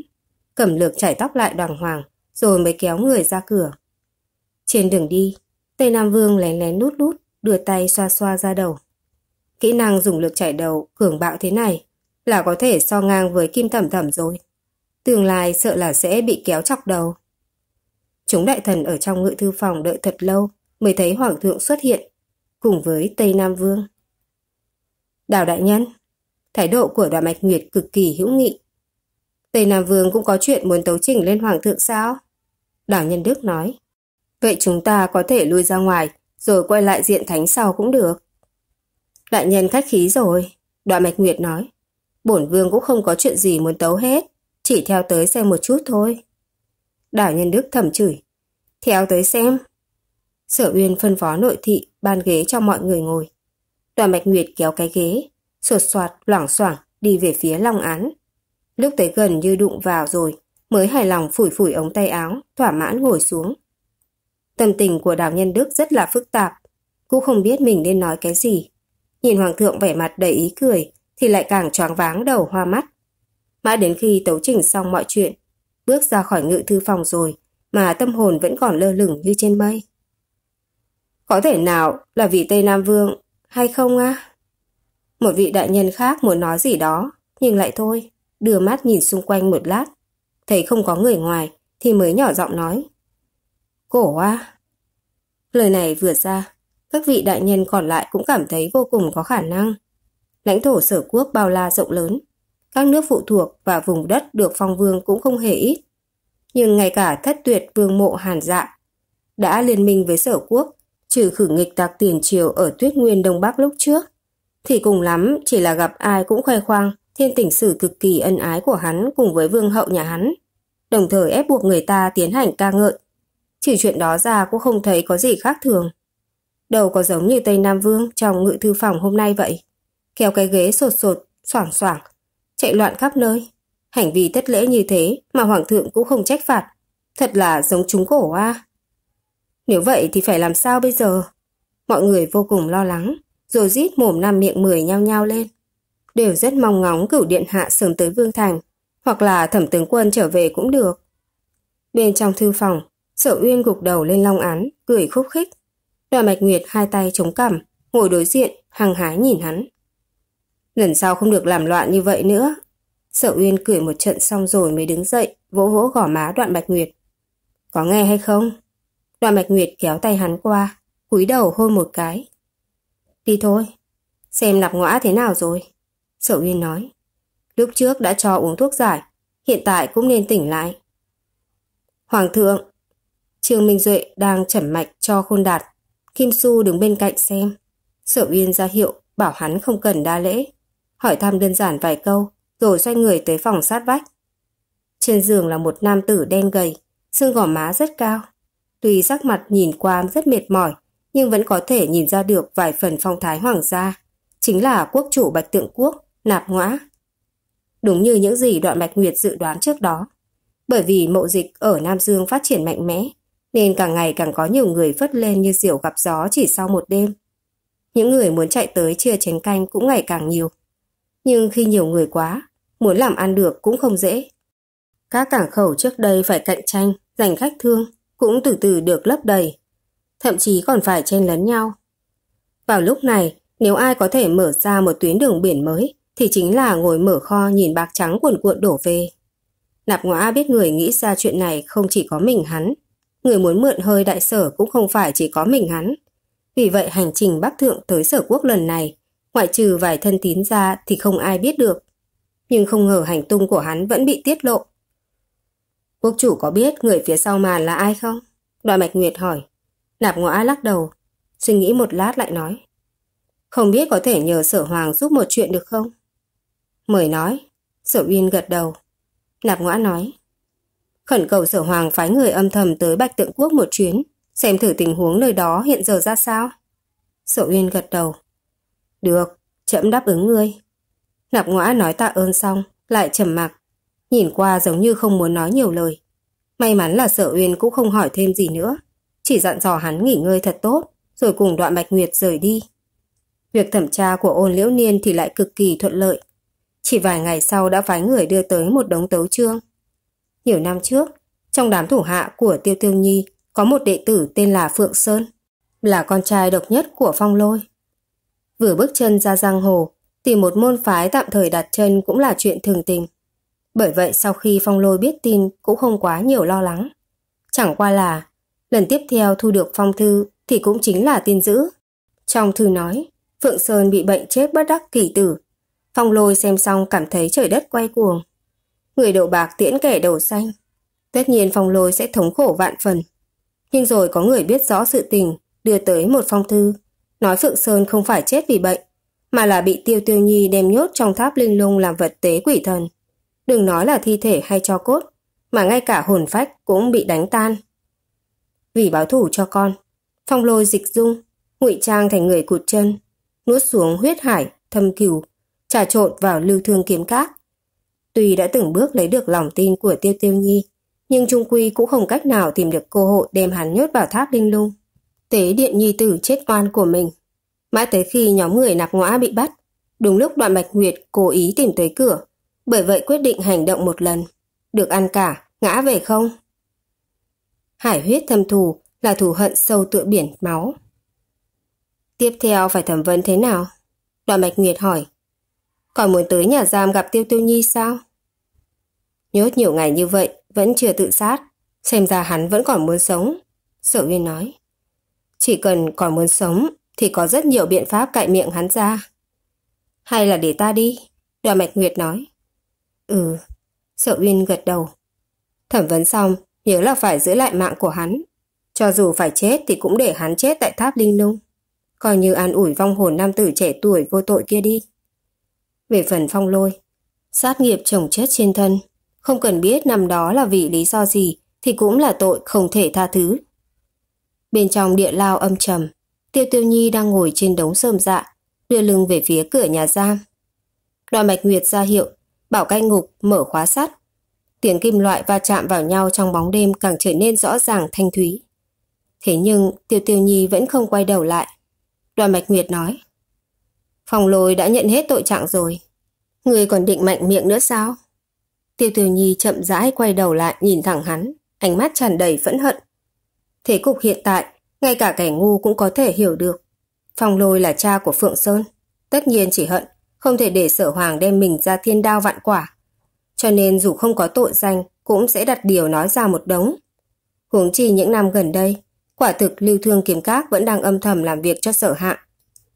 Cẩm lược chải tóc lại đoàng hoàng, rồi mới kéo người ra cửa. Trên đường đi, Tây Nam Vương lén lén nút nút, đưa tay xoa xoa ra đầu. Kỹ năng dùng lược chải đầu cường bạo thế này là có thể so ngang với kim thẩm thẩm rồi. Tương lai sợ là sẽ bị kéo chọc đầu. Chúng đại thần ở trong ngự thư phòng đợi thật lâu mới thấy Hoàng thượng xuất hiện, cùng với Tây Nam Vương. Đào đại nhân, thái độ của đoạn mạch nguyệt cực kỳ hữu nghị. Tây Nam Vương cũng có chuyện muốn tấu trình lên Hoàng thượng sao? Đào Nhân Đức nói. Vậy chúng ta có thể lui ra ngoài, rồi quay lại diện thánh sau cũng được. Đại nhân khách khí rồi, đoạn mạch nguyệt nói. Bổn vương cũng không có chuyện gì muốn tấu hết, chỉ theo tới xem một chút thôi. Đảo nhân đức thầm chửi. Theo tới xem. Sở Uyên phân phó nội thị, ban ghế cho mọi người ngồi. Đoàn Bạch Nguyệt kéo cái ghế, sột soạt, loảng xoảng, đi về phía Long Án. Lúc tới gần như đụng vào rồi, mới hài lòng phủi phủi ống tay áo, thỏa mãn ngồi xuống. Tâm tình của đào nhân đức rất là phức tạp, cũng không biết mình nên nói cái gì. Nhìn hoàng thượng vẻ mặt đầy ý cười, thì lại càng choáng váng đầu hoa mắt. Mãi đến khi tấu trình xong mọi chuyện, bước ra khỏi ngự thư phòng rồi mà tâm hồn vẫn còn lơ lửng như trên mây. Có thể nào là vì Tây Nam Vương hay không á? Một vị đại nhân khác muốn nói gì đó, nhưng lại thôi, đưa mắt nhìn xung quanh một lát, thấy không có người ngoài thì mới nhỏ giọng nói. Cổ a Lời này vừa ra, các vị đại nhân còn lại cũng cảm thấy vô cùng có khả năng lãnh thổ sở quốc bao la rộng lớn. Các nước phụ thuộc và vùng đất được phong vương cũng không hề ít. Nhưng ngay cả thất tuyệt vương mộ hàn dạ đã liên minh với sở quốc, trừ khử nghịch tạc tiền triều ở tuyết nguyên Đông Bắc lúc trước, thì cùng lắm chỉ là gặp ai cũng khoe khoang thiên tỉnh sử cực kỳ ân ái của hắn cùng với vương hậu nhà hắn, đồng thời ép buộc người ta tiến hành ca ngợi. Chỉ chuyện đó ra cũng không thấy có gì khác thường. Đâu có giống như Tây Nam Vương trong ngự thư phòng hôm nay vậy kéo cái ghế sột sột, xoảng xoảng, chạy loạn khắp nơi. Hành vi thất lễ như thế mà hoàng thượng cũng không trách phạt, thật là giống chúng cổ a. À. Nếu vậy thì phải làm sao bây giờ? Mọi người vô cùng lo lắng, rồi rít mồm năm miệng mười nhau nhau lên. Đều rất mong ngóng cửu điện hạ sớm tới Vương Thành, hoặc là thẩm tướng quân trở về cũng được. Bên trong thư phòng, sở uyên gục đầu lên long án, cười khúc khích. Đoàn mạch nguyệt hai tay chống cằm, ngồi đối diện, hàng hái nhìn hắn. Lần sau không được làm loạn như vậy nữa. Sở Uyên cười một trận xong rồi mới đứng dậy, vỗ vỗ gỏ má đoạn Bạch Nguyệt. Có nghe hay không? Đoạn Bạch Nguyệt kéo tay hắn qua, cúi đầu hôn một cái. Đi thôi, xem nạp ngõa thế nào rồi. Sở Uyên nói. Lúc trước đã cho uống thuốc giải, hiện tại cũng nên tỉnh lại. Hoàng thượng, Trương Minh Duệ đang chẩm mạch cho khôn đạt. Kim Su đứng bên cạnh xem. Sở Uyên ra hiệu bảo hắn không cần đa lễ hỏi thăm đơn giản vài câu, rồi xoay người tới phòng sát vách. Trên giường là một nam tử đen gầy, xương gò má rất cao. Tuy sắc mặt nhìn qua rất mệt mỏi, nhưng vẫn có thể nhìn ra được vài phần phong thái hoàng gia. Chính là quốc chủ Bạch Tượng Quốc, Nạp Ngoã. Đúng như những gì đoạn Bạch Nguyệt dự đoán trước đó. Bởi vì mộ dịch ở Nam Dương phát triển mạnh mẽ, nên càng ngày càng có nhiều người phất lên như diều gặp gió chỉ sau một đêm. Những người muốn chạy tới chia chén canh cũng ngày càng nhiều nhưng khi nhiều người quá, muốn làm ăn được cũng không dễ. Các cảng khẩu trước đây phải cạnh tranh, giành khách thương, cũng từ từ được lấp đầy. Thậm chí còn phải chen lấn nhau. Vào lúc này, nếu ai có thể mở ra một tuyến đường biển mới, thì chính là ngồi mở kho nhìn bạc trắng cuồn cuộn đổ về. Nạp ngõa biết người nghĩ ra chuyện này không chỉ có mình hắn. Người muốn mượn hơi đại sở cũng không phải chỉ có mình hắn. Vì vậy hành trình Bắc Thượng tới sở quốc lần này ngoại trừ vài thân tín ra thì không ai biết được. Nhưng không ngờ hành tung của hắn vẫn bị tiết lộ. Quốc chủ có biết người phía sau màn là ai không? Đoạn Mạch Nguyệt hỏi. Nạp ngọa lắc đầu, suy nghĩ một lát lại nói. Không biết có thể nhờ sở hoàng giúp một chuyện được không? Mời nói, sở uyên gật đầu. Nạp ngọa nói. Khẩn cầu sở hoàng phái người âm thầm tới Bạch Tượng Quốc một chuyến, xem thử tình huống nơi đó hiện giờ ra sao. Sở uyên gật đầu. Được, chậm đáp ứng ngươi. Nạp ngõa nói tạ ơn xong, lại trầm mặc, nhìn qua giống như không muốn nói nhiều lời. May mắn là Sở Uyên cũng không hỏi thêm gì nữa, chỉ dặn dò hắn nghỉ ngơi thật tốt, rồi cùng Đoạn Bạch Nguyệt rời đi. Việc thẩm tra của Ôn Liễu Niên thì lại cực kỳ thuận lợi. Chỉ vài ngày sau đã phái người đưa tới một đống tấu chương. Nhiều năm trước, trong đám thủ hạ của Tiêu Tiêu Nhi có một đệ tử tên là Phượng Sơn, là con trai độc nhất của Phong Lôi. Vừa bước chân ra giang hồ, tìm một môn phái tạm thời đặt chân cũng là chuyện thường tình. Bởi vậy sau khi Phong Lôi biết tin cũng không quá nhiều lo lắng. Chẳng qua là, lần tiếp theo thu được phong thư thì cũng chính là tin dữ. Trong thư nói, Phượng Sơn bị bệnh chết bất đắc kỳ tử. Phong Lôi xem xong cảm thấy trời đất quay cuồng. Người đầu bạc tiễn kẻ đầu xanh. Tất nhiên Phong Lôi sẽ thống khổ vạn phần. Nhưng rồi có người biết rõ sự tình, đưa tới một phong thư nói Phượng Sơn không phải chết vì bệnh, mà là bị Tiêu Tiêu Nhi đem nhốt trong tháp linh lung làm vật tế quỷ thần. Đừng nói là thi thể hay cho cốt, mà ngay cả hồn phách cũng bị đánh tan. Vì báo thủ cho con, phong lôi dịch dung, ngụy trang thành người cụt chân, nuốt xuống huyết hải, thâm cửu, trà trộn vào lưu thương kiếm cát. Tuy đã từng bước lấy được lòng tin của Tiêu Tiêu Nhi, nhưng Trung Quy cũng không cách nào tìm được cơ hội đem hắn nhốt vào tháp linh lung tế điện nhi tử chết oan của mình. Mãi tới khi nhóm người nạp ngõa bị bắt, đúng lúc đoạn Bạch Nguyệt cố ý tìm tới cửa, bởi vậy quyết định hành động một lần. Được ăn cả, ngã về không? Hải huyết thâm thù là thù hận sâu tựa biển máu. Tiếp theo phải thẩm vấn thế nào? Đoạn Bạch Nguyệt hỏi. Còn muốn tới nhà giam gặp Tiêu Tiêu Nhi sao? Nhốt nhiều ngày như vậy, vẫn chưa tự sát. Xem ra hắn vẫn còn muốn sống. Sở viên nói. Chỉ cần còn muốn sống thì có rất nhiều biện pháp cạy miệng hắn ra. Hay là để ta đi, đoàn mạch nguyệt nói. Ừ, sợ Uyên gật đầu. Thẩm vấn xong, nhớ là phải giữ lại mạng của hắn. Cho dù phải chết thì cũng để hắn chết tại tháp Linh Lung. Coi như an ủi vong hồn nam tử trẻ tuổi vô tội kia đi. Về phần phong lôi, sát nghiệp chồng chết trên thân. Không cần biết năm đó là vì lý do gì thì cũng là tội không thể tha thứ Bên trong địa lao âm trầm, Tiêu Tiêu Nhi đang ngồi trên đống sơm dạ, đưa lưng về phía cửa nhà giam. Đoàn mạch Nguyệt ra hiệu, bảo canh ngục mở khóa sắt. Tiếng kim loại va chạm vào nhau trong bóng đêm càng trở nên rõ ràng thanh thúy. Thế nhưng Tiêu Tiêu Nhi vẫn không quay đầu lại. Đoàn mạch Nguyệt nói, Phòng lôi đã nhận hết tội trạng rồi. Người còn định mạnh miệng nữa sao? Tiêu Tiêu Nhi chậm rãi quay đầu lại nhìn thẳng hắn, ánh mắt tràn đầy phẫn hận. Thế cục hiện tại, ngay cả kẻ ngu cũng có thể hiểu được. Phong lôi là cha của Phượng Sơn. Tất nhiên chỉ hận, không thể để sở hoàng đem mình ra thiên đao vạn quả. Cho nên dù không có tội danh, cũng sẽ đặt điều nói ra một đống. Huống chi những năm gần đây, quả thực lưu thương kiếm các vẫn đang âm thầm làm việc cho sở hạ.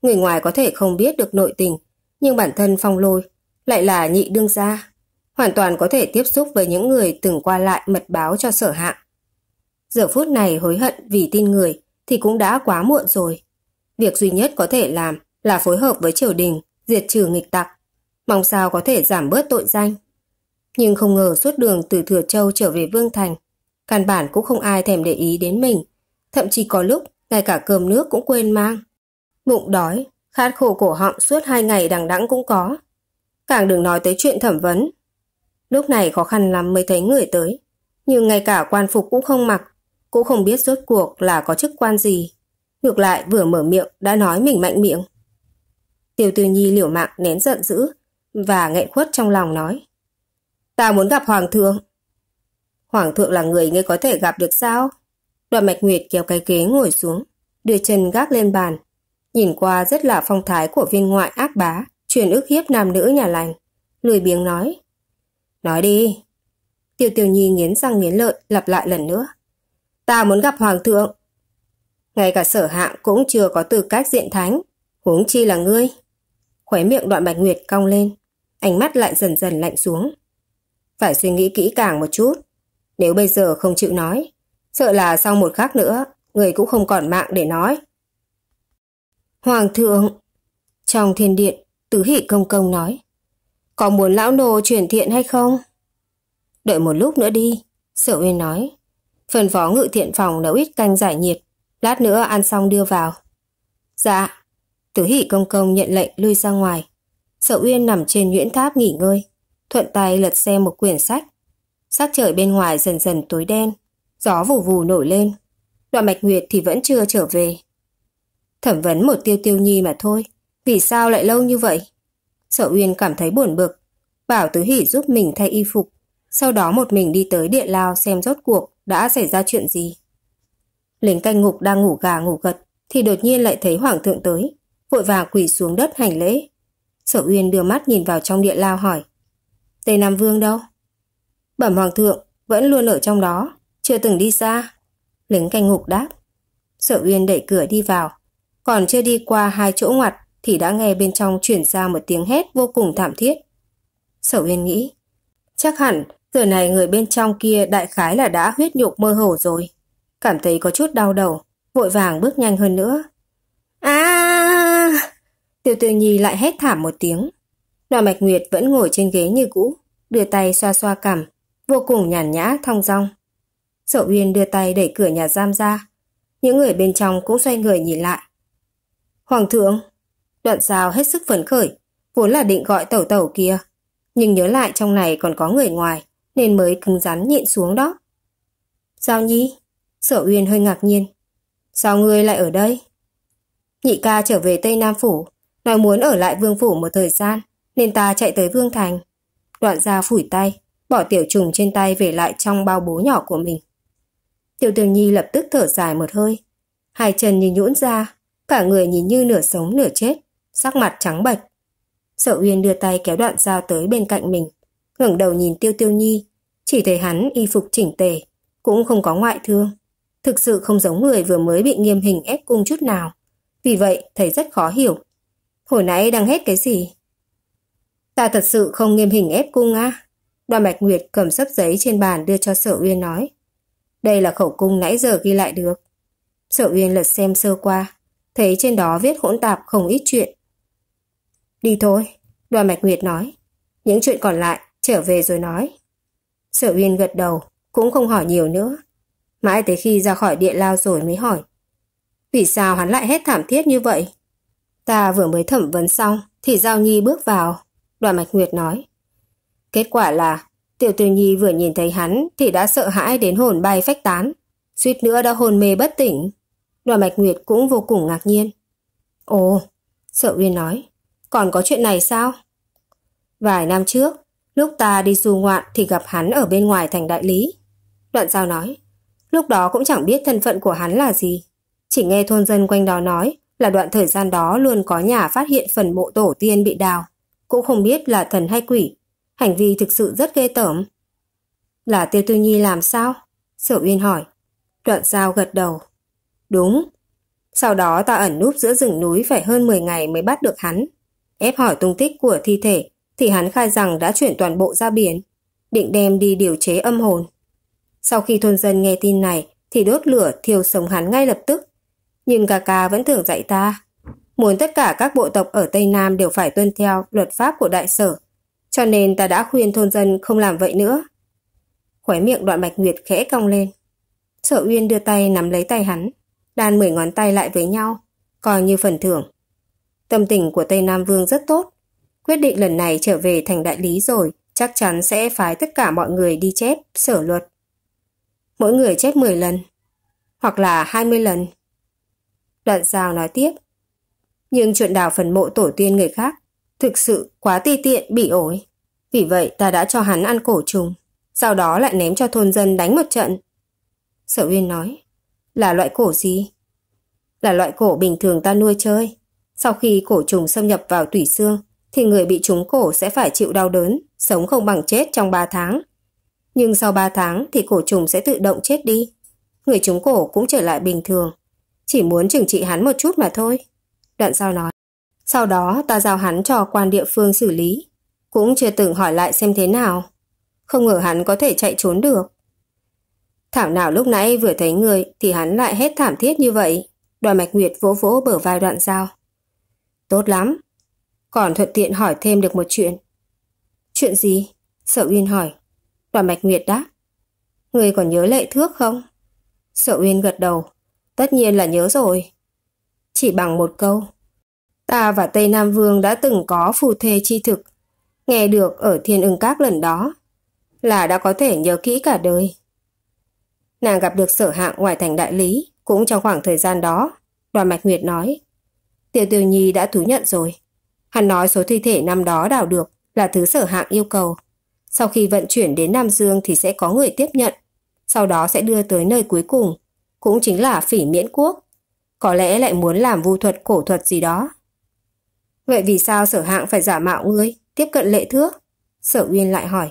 Người ngoài có thể không biết được nội tình, nhưng bản thân phong lôi lại là nhị đương gia. Hoàn toàn có thể tiếp xúc với những người từng qua lại mật báo cho sở hạng. Giờ phút này hối hận vì tin người thì cũng đã quá muộn rồi. Việc duy nhất có thể làm là phối hợp với triều đình, diệt trừ nghịch tặc. Mong sao có thể giảm bớt tội danh. Nhưng không ngờ suốt đường từ Thừa Châu trở về Vương Thành, căn bản cũng không ai thèm để ý đến mình. Thậm chí có lúc, ngay cả cơm nước cũng quên mang. Bụng đói, khát khổ cổ họng suốt hai ngày đằng đẵng cũng có. Càng đừng nói tới chuyện thẩm vấn. Lúc này khó khăn lắm mới thấy người tới, nhưng ngay cả quan phục cũng không mặc, cũng không biết rốt cuộc là có chức quan gì. Ngược lại vừa mở miệng đã nói mình mạnh miệng. Tiểu Tư Nhi liều mạng nén giận dữ và nghẹn khuất trong lòng nói. Ta muốn gặp Hoàng thượng. Hoàng thượng là người ngươi có thể gặp được sao? đoàn Mạch Nguyệt kéo cái ghế ngồi xuống, đưa chân gác lên bàn. Nhìn qua rất là phong thái của viên ngoại ác bá, truyền ức hiếp nam nữ nhà lành. Lười biếng nói. Nói đi. Tiểu Tiểu Nhi nghiến răng nghiến lợi lặp lại lần nữa. Ta muốn gặp Hoàng thượng. Ngay cả sở hạng cũng chưa có tư cách diện thánh, huống chi là ngươi. Khóe miệng đoạn bạch nguyệt cong lên, ánh mắt lại dần dần lạnh xuống. Phải suy nghĩ kỹ càng một chút. Nếu bây giờ không chịu nói, sợ là sau một khắc nữa, người cũng không còn mạng để nói. Hoàng thượng, trong thiên điện, tứ hỷ công công nói, có muốn lão nô chuyển thiện hay không? Đợi một lúc nữa đi, sở uyên nói. Phần phó ngự thiện phòng nấu ít canh giải nhiệt, lát nữa ăn xong đưa vào. Dạ. tứ hỷ công công nhận lệnh lui ra ngoài. Sở Uyên nằm trên nguyễn tháp nghỉ ngơi, thuận tay lật xem một quyển sách. Sắc trời bên ngoài dần dần tối đen, gió vù vù nổi lên. Đoạn mạch nguyệt thì vẫn chưa trở về. Thẩm vấn một tiêu tiêu nhi mà thôi, vì sao lại lâu như vậy? Sở Uyên cảm thấy buồn bực, bảo Tứ Hỷ giúp mình thay y phục, sau đó một mình đi tới địa lao xem rốt cuộc đã xảy ra chuyện gì? Lính canh ngục đang ngủ gà ngủ gật thì đột nhiên lại thấy hoàng thượng tới, vội vàng quỳ xuống đất hành lễ. Sở Uyên đưa mắt nhìn vào trong địa lao hỏi, Tề Nam Vương đâu? Bẩm hoàng thượng, vẫn luôn ở trong đó, chưa từng đi xa. Lính canh ngục đáp. Sở Uyên đẩy cửa đi vào, còn chưa đi qua hai chỗ ngoặt thì đã nghe bên trong chuyển ra một tiếng hét vô cùng thảm thiết. Sở Uyên nghĩ, chắc hẳn Giờ này người bên trong kia đại khái là đã huyết nhục mơ hồ rồi. Cảm thấy có chút đau đầu, vội vàng bước nhanh hơn nữa. a Tiểu tiểu nhi lại hét thảm một tiếng. Đoàn mạch nguyệt vẫn ngồi trên ghế như cũ, đưa tay xoa xoa cằm, vô cùng nhàn nhã thong dong. Sở Uyên đưa tay đẩy cửa nhà giam ra. Những người bên trong cũng xoay người nhìn lại. Hoàng thượng, đoạn sao hết sức phấn khởi, vốn là định gọi tẩu tẩu kia. Nhưng nhớ lại trong này còn có người ngoài, nên mới cứng rắn nhịn xuống đó. Sao nhi, Sở Uyên hơi ngạc nhiên. Sao ngươi lại ở đây? Nhị ca trở về Tây Nam Phủ, nói muốn ở lại Vương Phủ một thời gian, nên ta chạy tới Vương Thành. Đoạn ra phủi tay, bỏ tiểu trùng trên tay về lại trong bao bố nhỏ của mình. Tiểu Tường Nhi lập tức thở dài một hơi. Hai chân như nhũn ra, cả người nhìn như nửa sống nửa chết, sắc mặt trắng bệch. Sở Uyên đưa tay kéo đoạn dao tới bên cạnh mình, ngẩng đầu nhìn Tiêu Tiêu Nhi, chỉ thấy hắn y phục chỉnh tề, cũng không có ngoại thương, thực sự không giống người vừa mới bị nghiêm hình ép cung chút nào. Vì vậy, thầy rất khó hiểu. Hồi nãy đang hết cái gì? Ta thật sự không nghiêm hình ép cung á? Đoàn Bạch Nguyệt cầm sấp giấy trên bàn đưa cho Sở Uyên nói. Đây là khẩu cung nãy giờ ghi lại được. Sở Uyên lật xem sơ qua, thấy trên đó viết hỗn tạp không ít chuyện. Đi thôi, đoàn mạch Nguyệt nói. Những chuyện còn lại trở về rồi nói. Sở Uyên gật đầu, cũng không hỏi nhiều nữa. Mãi tới khi ra khỏi địa lao rồi mới hỏi. Vì sao hắn lại hết thảm thiết như vậy? Ta vừa mới thẩm vấn xong thì Giao Nhi bước vào, đoàn mạch nguyệt nói. Kết quả là Tiểu Tiêu Nhi vừa nhìn thấy hắn thì đã sợ hãi đến hồn bay phách tán, suýt nữa đã hồn mê bất tỉnh. Đoàn Mạch Nguyệt cũng vô cùng ngạc nhiên. Ồ, Sở Uyên nói, còn có chuyện này sao? Vài năm trước, Lúc ta đi du ngoạn thì gặp hắn ở bên ngoài thành đại lý. Đoạn giao nói, lúc đó cũng chẳng biết thân phận của hắn là gì. Chỉ nghe thôn dân quanh đó nói là đoạn thời gian đó luôn có nhà phát hiện phần mộ tổ tiên bị đào. Cũng không biết là thần hay quỷ. Hành vi thực sự rất ghê tởm. Là Tiêu Tư Nhi làm sao? Sở Uyên hỏi. Đoạn giao gật đầu. Đúng. Sau đó ta ẩn núp giữa rừng núi phải hơn 10 ngày mới bắt được hắn. Ép hỏi tung tích của thi thể thì hắn khai rằng đã chuyển toàn bộ ra biển, định đem đi điều chế âm hồn. Sau khi thôn dân nghe tin này thì đốt lửa thiêu sống hắn ngay lập tức. Nhưng ca ca vẫn thường dạy ta, muốn tất cả các bộ tộc ở Tây Nam đều phải tuân theo luật pháp của đại sở, cho nên ta đã khuyên thôn dân không làm vậy nữa. Khóe miệng đoạn bạch nguyệt khẽ cong lên. Sở Uyên đưa tay nắm lấy tay hắn, đan mười ngón tay lại với nhau, coi như phần thưởng. Tâm tình của Tây Nam Vương rất tốt, Quyết định lần này trở về thành đại lý rồi, chắc chắn sẽ phái tất cả mọi người đi chép, sở luật. Mỗi người chép 10 lần, hoặc là 20 lần. Đoạn giao nói tiếp. Nhưng chuyện đào phần mộ tổ tiên người khác, thực sự quá ti tiện, bị ổi. Vì vậy ta đã cho hắn ăn cổ trùng, sau đó lại ném cho thôn dân đánh một trận. Sở Uyên nói, là loại cổ gì? Là loại cổ bình thường ta nuôi chơi. Sau khi cổ trùng xâm nhập vào tủy xương, thì người bị trúng cổ sẽ phải chịu đau đớn, sống không bằng chết trong 3 tháng. Nhưng sau 3 tháng thì cổ trùng sẽ tự động chết đi. Người trúng cổ cũng trở lại bình thường. Chỉ muốn trừng trị hắn một chút mà thôi. Đoạn sau nói. Sau đó ta giao hắn cho quan địa phương xử lý. Cũng chưa từng hỏi lại xem thế nào. Không ngờ hắn có thể chạy trốn được. Thảo nào lúc nãy vừa thấy người thì hắn lại hết thảm thiết như vậy. Đoàn mạch nguyệt vỗ vỗ bở vai đoạn giao. Tốt lắm, còn thuận tiện hỏi thêm được một chuyện. Chuyện gì? Sở Uyên hỏi. Đoàn mạch Nguyệt đáp. Người còn nhớ lệ thước không? Sở Uyên gật đầu. Tất nhiên là nhớ rồi. Chỉ bằng một câu. Ta và Tây Nam Vương đã từng có phù thê chi thực. Nghe được ở thiên ưng các lần đó. Là đã có thể nhớ kỹ cả đời. Nàng gặp được sở hạng ngoài thành đại lý. Cũng trong khoảng thời gian đó. Đoàn Mạch Nguyệt nói. tiểu tiểu Nhi đã thú nhận rồi. Hắn nói số thi thể năm đó đào được là thứ sở hạng yêu cầu. Sau khi vận chuyển đến Nam Dương thì sẽ có người tiếp nhận, sau đó sẽ đưa tới nơi cuối cùng, cũng chính là phỉ miễn quốc. Có lẽ lại muốn làm vu thuật cổ thuật gì đó. Vậy vì sao sở hạng phải giả mạo ngươi, tiếp cận lệ thước? Sở Uyên lại hỏi.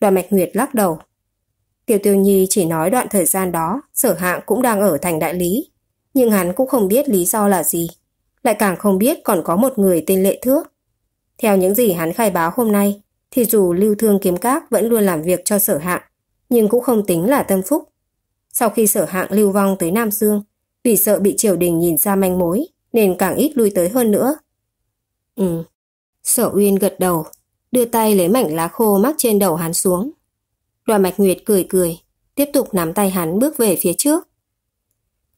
Đoàn Mạch Nguyệt lắc đầu. tiểu Tiêu Nhi chỉ nói đoạn thời gian đó, sở hạng cũng đang ở thành đại lý. Nhưng hắn cũng không biết lý do là gì lại càng không biết còn có một người tên Lệ Thước. Theo những gì hắn khai báo hôm nay, thì dù lưu thương kiếm các vẫn luôn làm việc cho sở hạng, nhưng cũng không tính là tâm phúc. Sau khi sở hạng lưu vong tới Nam Dương, vì sợ bị triều đình nhìn ra manh mối, nên càng ít lui tới hơn nữa. Ừ, sở uyên gật đầu, đưa tay lấy mảnh lá khô mắc trên đầu hắn xuống. Đoàn Mạch Nguyệt cười cười, tiếp tục nắm tay hắn bước về phía trước.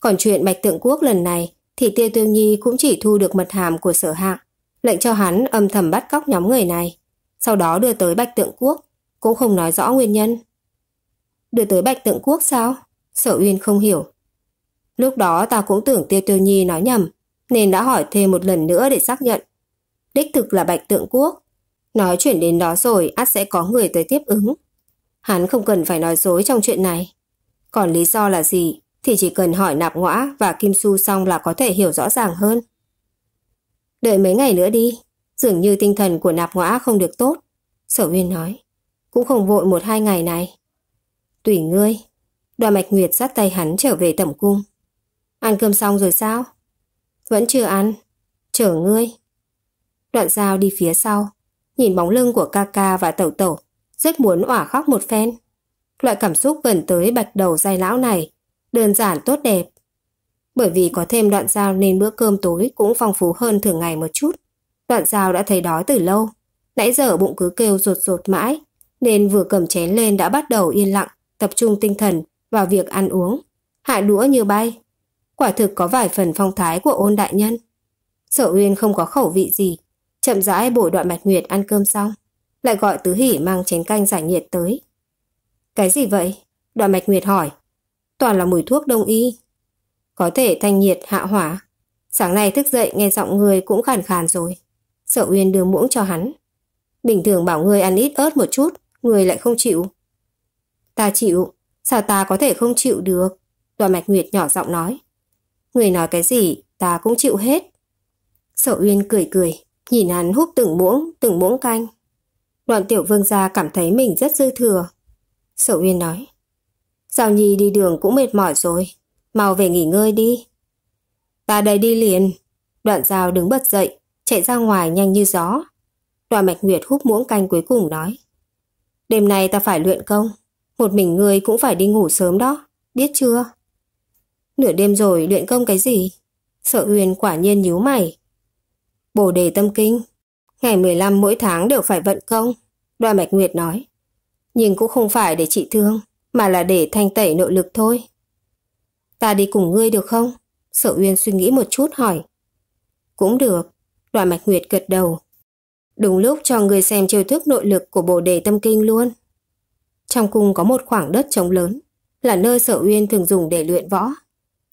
Còn chuyện Bạch Tượng Quốc lần này thì Tiêu Tiêu Nhi cũng chỉ thu được mật hàm của sở hạng, lệnh cho hắn âm thầm bắt cóc nhóm người này, sau đó đưa tới Bạch Tượng Quốc, cũng không nói rõ nguyên nhân. Đưa tới Bạch Tượng Quốc sao? Sở Uyên không hiểu. Lúc đó ta cũng tưởng Tiêu Tiêu Nhi nói nhầm, nên đã hỏi thêm một lần nữa để xác nhận. Đích thực là Bạch Tượng Quốc. Nói chuyện đến đó rồi, ắt sẽ có người tới tiếp ứng. Hắn không cần phải nói dối trong chuyện này. Còn lý do là gì, thì chỉ cần hỏi nạp ngõa và Kim Su xong là có thể hiểu rõ ràng hơn. Đợi mấy ngày nữa đi, dường như tinh thần của nạp ngõa không được tốt, Sở viên nói. Cũng không vội một hai ngày này. Tùy ngươi, đoàn mạch nguyệt dắt tay hắn trở về tẩm cung. Ăn cơm xong rồi sao? Vẫn chưa ăn, chở ngươi. Đoạn dao đi phía sau, nhìn bóng lưng của ca ca và tẩu tẩu, rất muốn ỏa khóc một phen. Loại cảm xúc gần tới bạch đầu dai lão này đơn giản tốt đẹp. Bởi vì có thêm đoạn dao nên bữa cơm tối cũng phong phú hơn thường ngày một chút. Đoạn dao đã thấy đói từ lâu, nãy giờ bụng cứ kêu rột rột mãi, nên vừa cầm chén lên đã bắt đầu yên lặng, tập trung tinh thần vào việc ăn uống, hạ đũa như bay. Quả thực có vài phần phong thái của ôn đại nhân. Sở Uyên không có khẩu vị gì, chậm rãi bồi đoạn Mạch Nguyệt ăn cơm xong, lại gọi Tứ Hỉ mang chén canh giải nhiệt tới. Cái gì vậy? Đoạn Mạch Nguyệt hỏi, toàn là mùi thuốc đông y. Có thể thanh nhiệt hạ hỏa. Sáng nay thức dậy nghe giọng người cũng khàn khàn rồi. Sở Uyên đưa muỗng cho hắn. Bình thường bảo người ăn ít ớt một chút, người lại không chịu. Ta chịu, sao ta có thể không chịu được? Đoàn Mạch Nguyệt nhỏ giọng nói. Người nói cái gì, ta cũng chịu hết. Sở Uyên cười cười, nhìn hắn húp từng muỗng, từng muỗng canh. Đoàn tiểu vương gia cảm thấy mình rất dư thừa. Sở Uyên nói. Giao Nhi đi đường cũng mệt mỏi rồi, mau về nghỉ ngơi đi. Ta đây đi liền. Đoạn Giao đứng bật dậy, chạy ra ngoài nhanh như gió. Đoạn Mạch Nguyệt hút muỗng canh cuối cùng nói. Đêm nay ta phải luyện công, một mình ngươi cũng phải đi ngủ sớm đó, biết chưa? Nửa đêm rồi luyện công cái gì? Sợ Huyền quả nhiên nhíu mày. Bồ đề tâm kinh, ngày 15 mỗi tháng đều phải vận công, Đoàn Mạch Nguyệt nói. Nhưng cũng không phải để trị thương, mà là để thanh tẩy nội lực thôi. Ta đi cùng ngươi được không? Sở Uyên suy nghĩ một chút hỏi. Cũng được, Đoạn mạch nguyệt gật đầu. Đúng lúc cho ngươi xem chiêu thức nội lực của bồ đề tâm kinh luôn. Trong cung có một khoảng đất trống lớn, là nơi sở uyên thường dùng để luyện võ.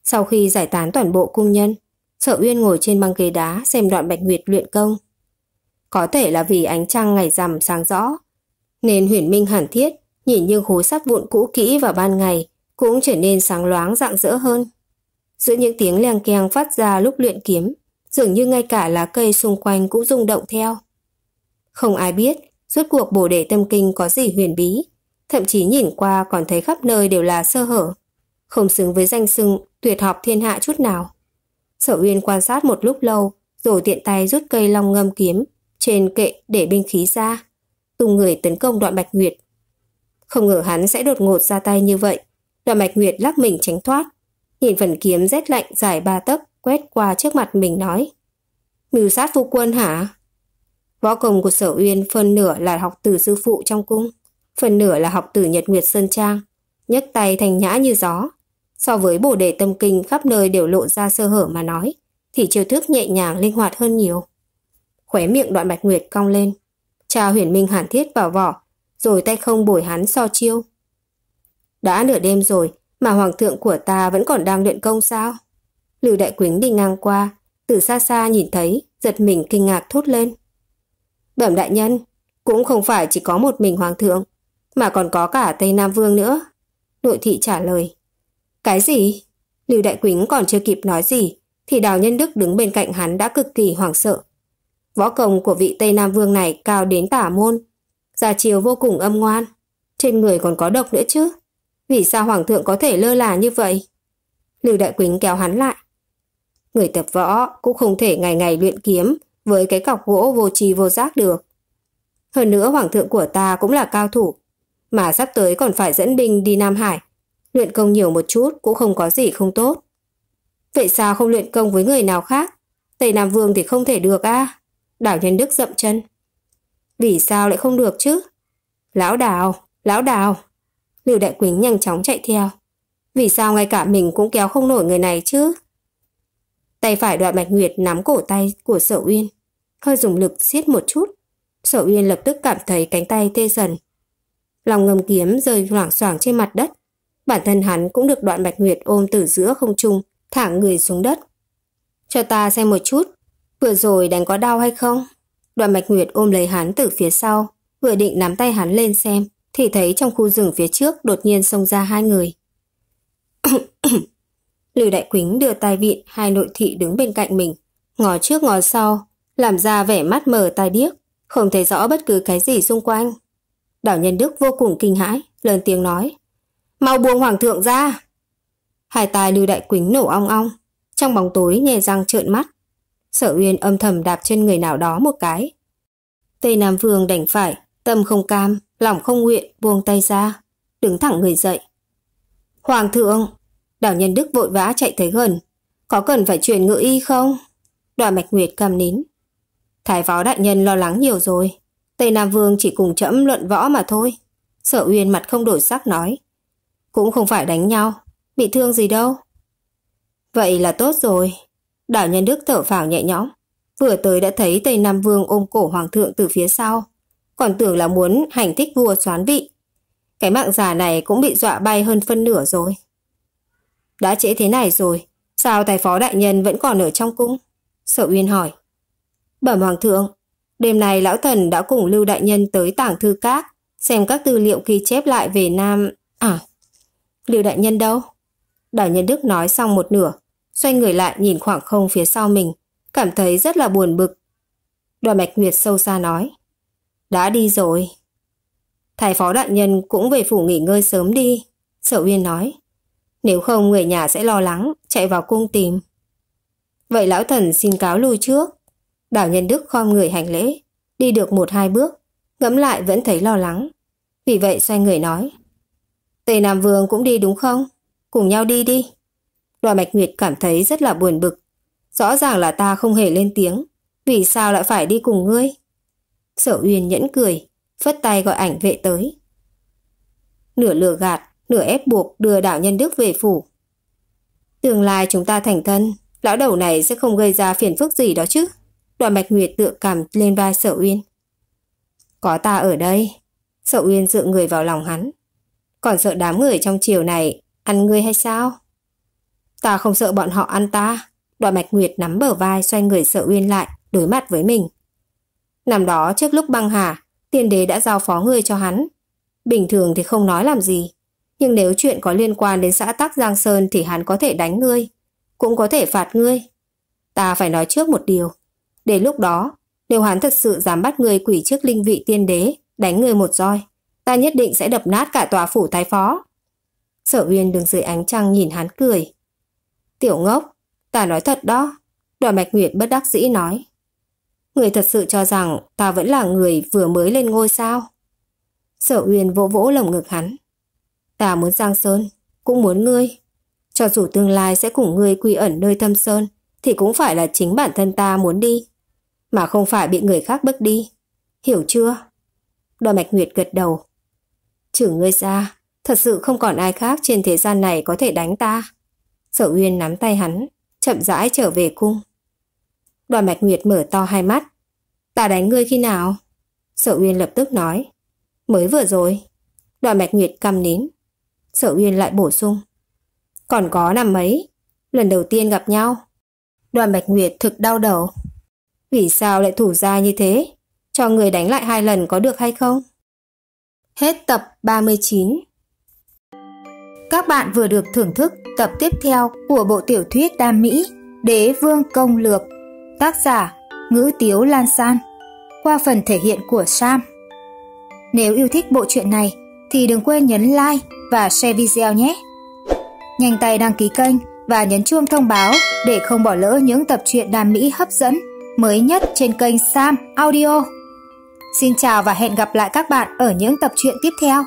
Sau khi giải tán toàn bộ cung nhân, sở uyên ngồi trên băng ghế đá xem đoạn bạch nguyệt luyện công. Có thể là vì ánh trăng ngày rằm sáng rõ, nên huyền minh hàn thiết nhìn những khối sắt vụn cũ kỹ vào ban ngày cũng trở nên sáng loáng rạng rỡ hơn. Giữa những tiếng leng keng phát ra lúc luyện kiếm, dường như ngay cả lá cây xung quanh cũng rung động theo. Không ai biết, rốt cuộc bổ đề tâm kinh có gì huyền bí, thậm chí nhìn qua còn thấy khắp nơi đều là sơ hở, không xứng với danh xưng tuyệt học thiên hạ chút nào. Sở Uyên quan sát một lúc lâu, rồi tiện tay rút cây long ngâm kiếm trên kệ để binh khí ra, tung người tấn công đoạn Bạch Nguyệt. Không ngờ hắn sẽ đột ngột ra tay như vậy. Đoạn mạch nguyệt lắc mình tránh thoát. Nhìn phần kiếm rét lạnh dài ba tấc quét qua trước mặt mình nói. Mưu sát phu quân hả? Võ công của sở uyên phần nửa là học từ sư phụ trong cung, phần nửa là học từ nhật nguyệt sơn trang, nhấc tay thành nhã như gió. So với bổ đề tâm kinh khắp nơi đều lộ ra sơ hở mà nói, thì chiêu thức nhẹ nhàng linh hoạt hơn nhiều. Khóe miệng đoạn bạch nguyệt cong lên. Cha huyền minh hàn thiết vào vỏ, rồi tay không bồi hắn so chiêu. Đã nửa đêm rồi, mà hoàng thượng của ta vẫn còn đang luyện công sao? Lưu Đại Quýnh đi ngang qua, từ xa xa nhìn thấy, giật mình kinh ngạc thốt lên. Bẩm đại nhân, cũng không phải chỉ có một mình hoàng thượng, mà còn có cả Tây Nam Vương nữa. Nội thị trả lời. Cái gì? Lưu Đại Quýnh còn chưa kịp nói gì, thì Đào Nhân Đức đứng bên cạnh hắn đã cực kỳ hoảng sợ. Võ công của vị Tây Nam Vương này cao đến tả môn, Gia chiều vô cùng âm ngoan. Trên người còn có độc nữa chứ. Vì sao Hoàng thượng có thể lơ là như vậy? Lưu Đại Quýnh kéo hắn lại. Người tập võ cũng không thể ngày ngày luyện kiếm với cái cọc gỗ vô trì vô giác được. Hơn nữa Hoàng thượng của ta cũng là cao thủ. Mà sắp tới còn phải dẫn binh đi Nam Hải. Luyện công nhiều một chút cũng không có gì không tốt. Vậy sao không luyện công với người nào khác? Tây Nam Vương thì không thể được a à? Đảo Nhân Đức dậm chân. Vì sao lại không được chứ? Lão đào, lão đào. Lưu Đại Quỳnh nhanh chóng chạy theo. Vì sao ngay cả mình cũng kéo không nổi người này chứ? Tay phải đoạn bạch nguyệt nắm cổ tay của sở uyên. Hơi dùng lực siết một chút. Sở uyên lập tức cảm thấy cánh tay tê dần. Lòng ngầm kiếm rơi loảng xoảng trên mặt đất. Bản thân hắn cũng được đoạn bạch nguyệt ôm từ giữa không trung, thả người xuống đất. Cho ta xem một chút, vừa rồi đánh có đau hay không? đoàn Mạch Nguyệt ôm lấy hắn từ phía sau, vừa định nắm tay hắn lên xem, thì thấy trong khu rừng phía trước đột nhiên xông ra hai người. [COUGHS] Lưu Đại Quýnh đưa tay vịn hai nội thị đứng bên cạnh mình, ngó trước ngó sau, làm ra vẻ mắt mờ tai điếc, không thấy rõ bất cứ cái gì xung quanh. Đảo Nhân Đức vô cùng kinh hãi, lớn tiếng nói: "Mau buông hoàng thượng ra!" Hai tai Lưu Đại Quýnh nổ ong ong, trong bóng tối nhè răng trợn mắt, Sở Uyên âm thầm đạp trên người nào đó một cái. Tây Nam Vương đành phải, tâm không cam, lòng không nguyện buông tay ra, đứng thẳng người dậy. Hoàng thượng, đảo nhân đức vội vã chạy tới gần, có cần phải truyền ngự y không? Đoàn Mạch Nguyệt cầm nín. Thái phó đại nhân lo lắng nhiều rồi, Tây Nam Vương chỉ cùng trẫm luận võ mà thôi. Sở Uyên mặt không đổi sắc nói. Cũng không phải đánh nhau, bị thương gì đâu. Vậy là tốt rồi, Đảo nhân đức thở phào nhẹ nhõm. Vừa tới đã thấy Tây Nam Vương ôm cổ hoàng thượng từ phía sau. Còn tưởng là muốn hành thích vua xoán vị. Cái mạng giả này cũng bị dọa bay hơn phân nửa rồi. Đã trễ thế này rồi, sao tài phó đại nhân vẫn còn ở trong cung? Sở Uyên hỏi. Bẩm hoàng thượng, đêm nay lão thần đã cùng Lưu đại nhân tới tảng thư các, xem các tư liệu ghi chép lại về Nam... À, Lưu đại nhân đâu? Đảo nhân Đức nói xong một nửa, xoay người lại nhìn khoảng không phía sau mình, cảm thấy rất là buồn bực. Đoàn Bạch Nguyệt sâu xa nói, đã đi rồi. Thái phó đại nhân cũng về phủ nghỉ ngơi sớm đi, sở uyên nói. Nếu không người nhà sẽ lo lắng, chạy vào cung tìm. Vậy lão thần xin cáo lui trước. Đảo nhân đức khom người hành lễ, đi được một hai bước, ngẫm lại vẫn thấy lo lắng. Vì vậy xoay người nói. Tề Nam Vương cũng đi đúng không? Cùng nhau đi đi. Đoàn Bạch Nguyệt cảm thấy rất là buồn bực. Rõ ràng là ta không hề lên tiếng. Vì sao lại phải đi cùng ngươi? Sở Uyên nhẫn cười, phất tay gọi ảnh vệ tới. Nửa lừa gạt, nửa ép buộc đưa đạo nhân Đức về phủ. Tương lai chúng ta thành thân, lão đầu này sẽ không gây ra phiền phức gì đó chứ. Đoàn Bạch Nguyệt tựa cầm lên vai Sở Uyên. Có ta ở đây. Sở Uyên dựa người vào lòng hắn. Còn sợ đám người trong chiều này ăn ngươi hay sao? Ta không sợ bọn họ ăn ta. Đoạn mạch nguyệt nắm bờ vai xoay người sợ uyên lại, đối mặt với mình. nằm đó trước lúc băng hà, tiên đế đã giao phó ngươi cho hắn. Bình thường thì không nói làm gì. Nhưng nếu chuyện có liên quan đến xã Tắc Giang Sơn thì hắn có thể đánh ngươi. Cũng có thể phạt ngươi. Ta phải nói trước một điều. để lúc đó, nếu hắn thật sự dám bắt ngươi quỷ trước linh vị tiên đế, đánh ngươi một roi, ta nhất định sẽ đập nát cả tòa phủ thái phó. Sở Uyên đứng dưới ánh trăng nhìn hắn cười, Tiểu ngốc, ta nói thật đó. Đoàn Bạch Nguyệt bất đắc dĩ nói. Người thật sự cho rằng ta vẫn là người vừa mới lên ngôi sao. Sở Uyên vỗ vỗ lồng ngực hắn. Ta muốn Giang Sơn, cũng muốn ngươi. Cho dù tương lai sẽ cùng ngươi quy ẩn nơi thâm sơn, thì cũng phải là chính bản thân ta muốn đi. Mà không phải bị người khác bức đi. Hiểu chưa? Đoàn Bạch Nguyệt gật đầu. Trừ ngươi ra, thật sự không còn ai khác trên thế gian này có thể đánh ta. Sở Uyên nắm tay hắn, chậm rãi trở về cung. Đoàn Bạch Nguyệt mở to hai mắt. Ta đánh ngươi khi nào? Sở Uyên lập tức nói. Mới vừa rồi. Đoàn Bạch Nguyệt căm nín. Sở Uyên lại bổ sung. Còn có năm mấy? Lần đầu tiên gặp nhau. Đoàn Bạch Nguyệt thực đau đầu. Vì sao lại thủ ra như thế? Cho người đánh lại hai lần có được hay không? Hết tập 39 Các bạn vừa được thưởng thức tập tiếp theo của bộ tiểu thuyết Đam Mỹ Đế Vương Công Lược Tác giả Ngữ Tiếu Lan San Qua phần thể hiện của Sam Nếu yêu thích bộ truyện này thì đừng quên nhấn like và share video nhé Nhanh tay đăng ký kênh và nhấn chuông thông báo để không bỏ lỡ những tập truyện Đam Mỹ hấp dẫn mới nhất trên kênh Sam Audio Xin chào và hẹn gặp lại các bạn ở những tập truyện tiếp theo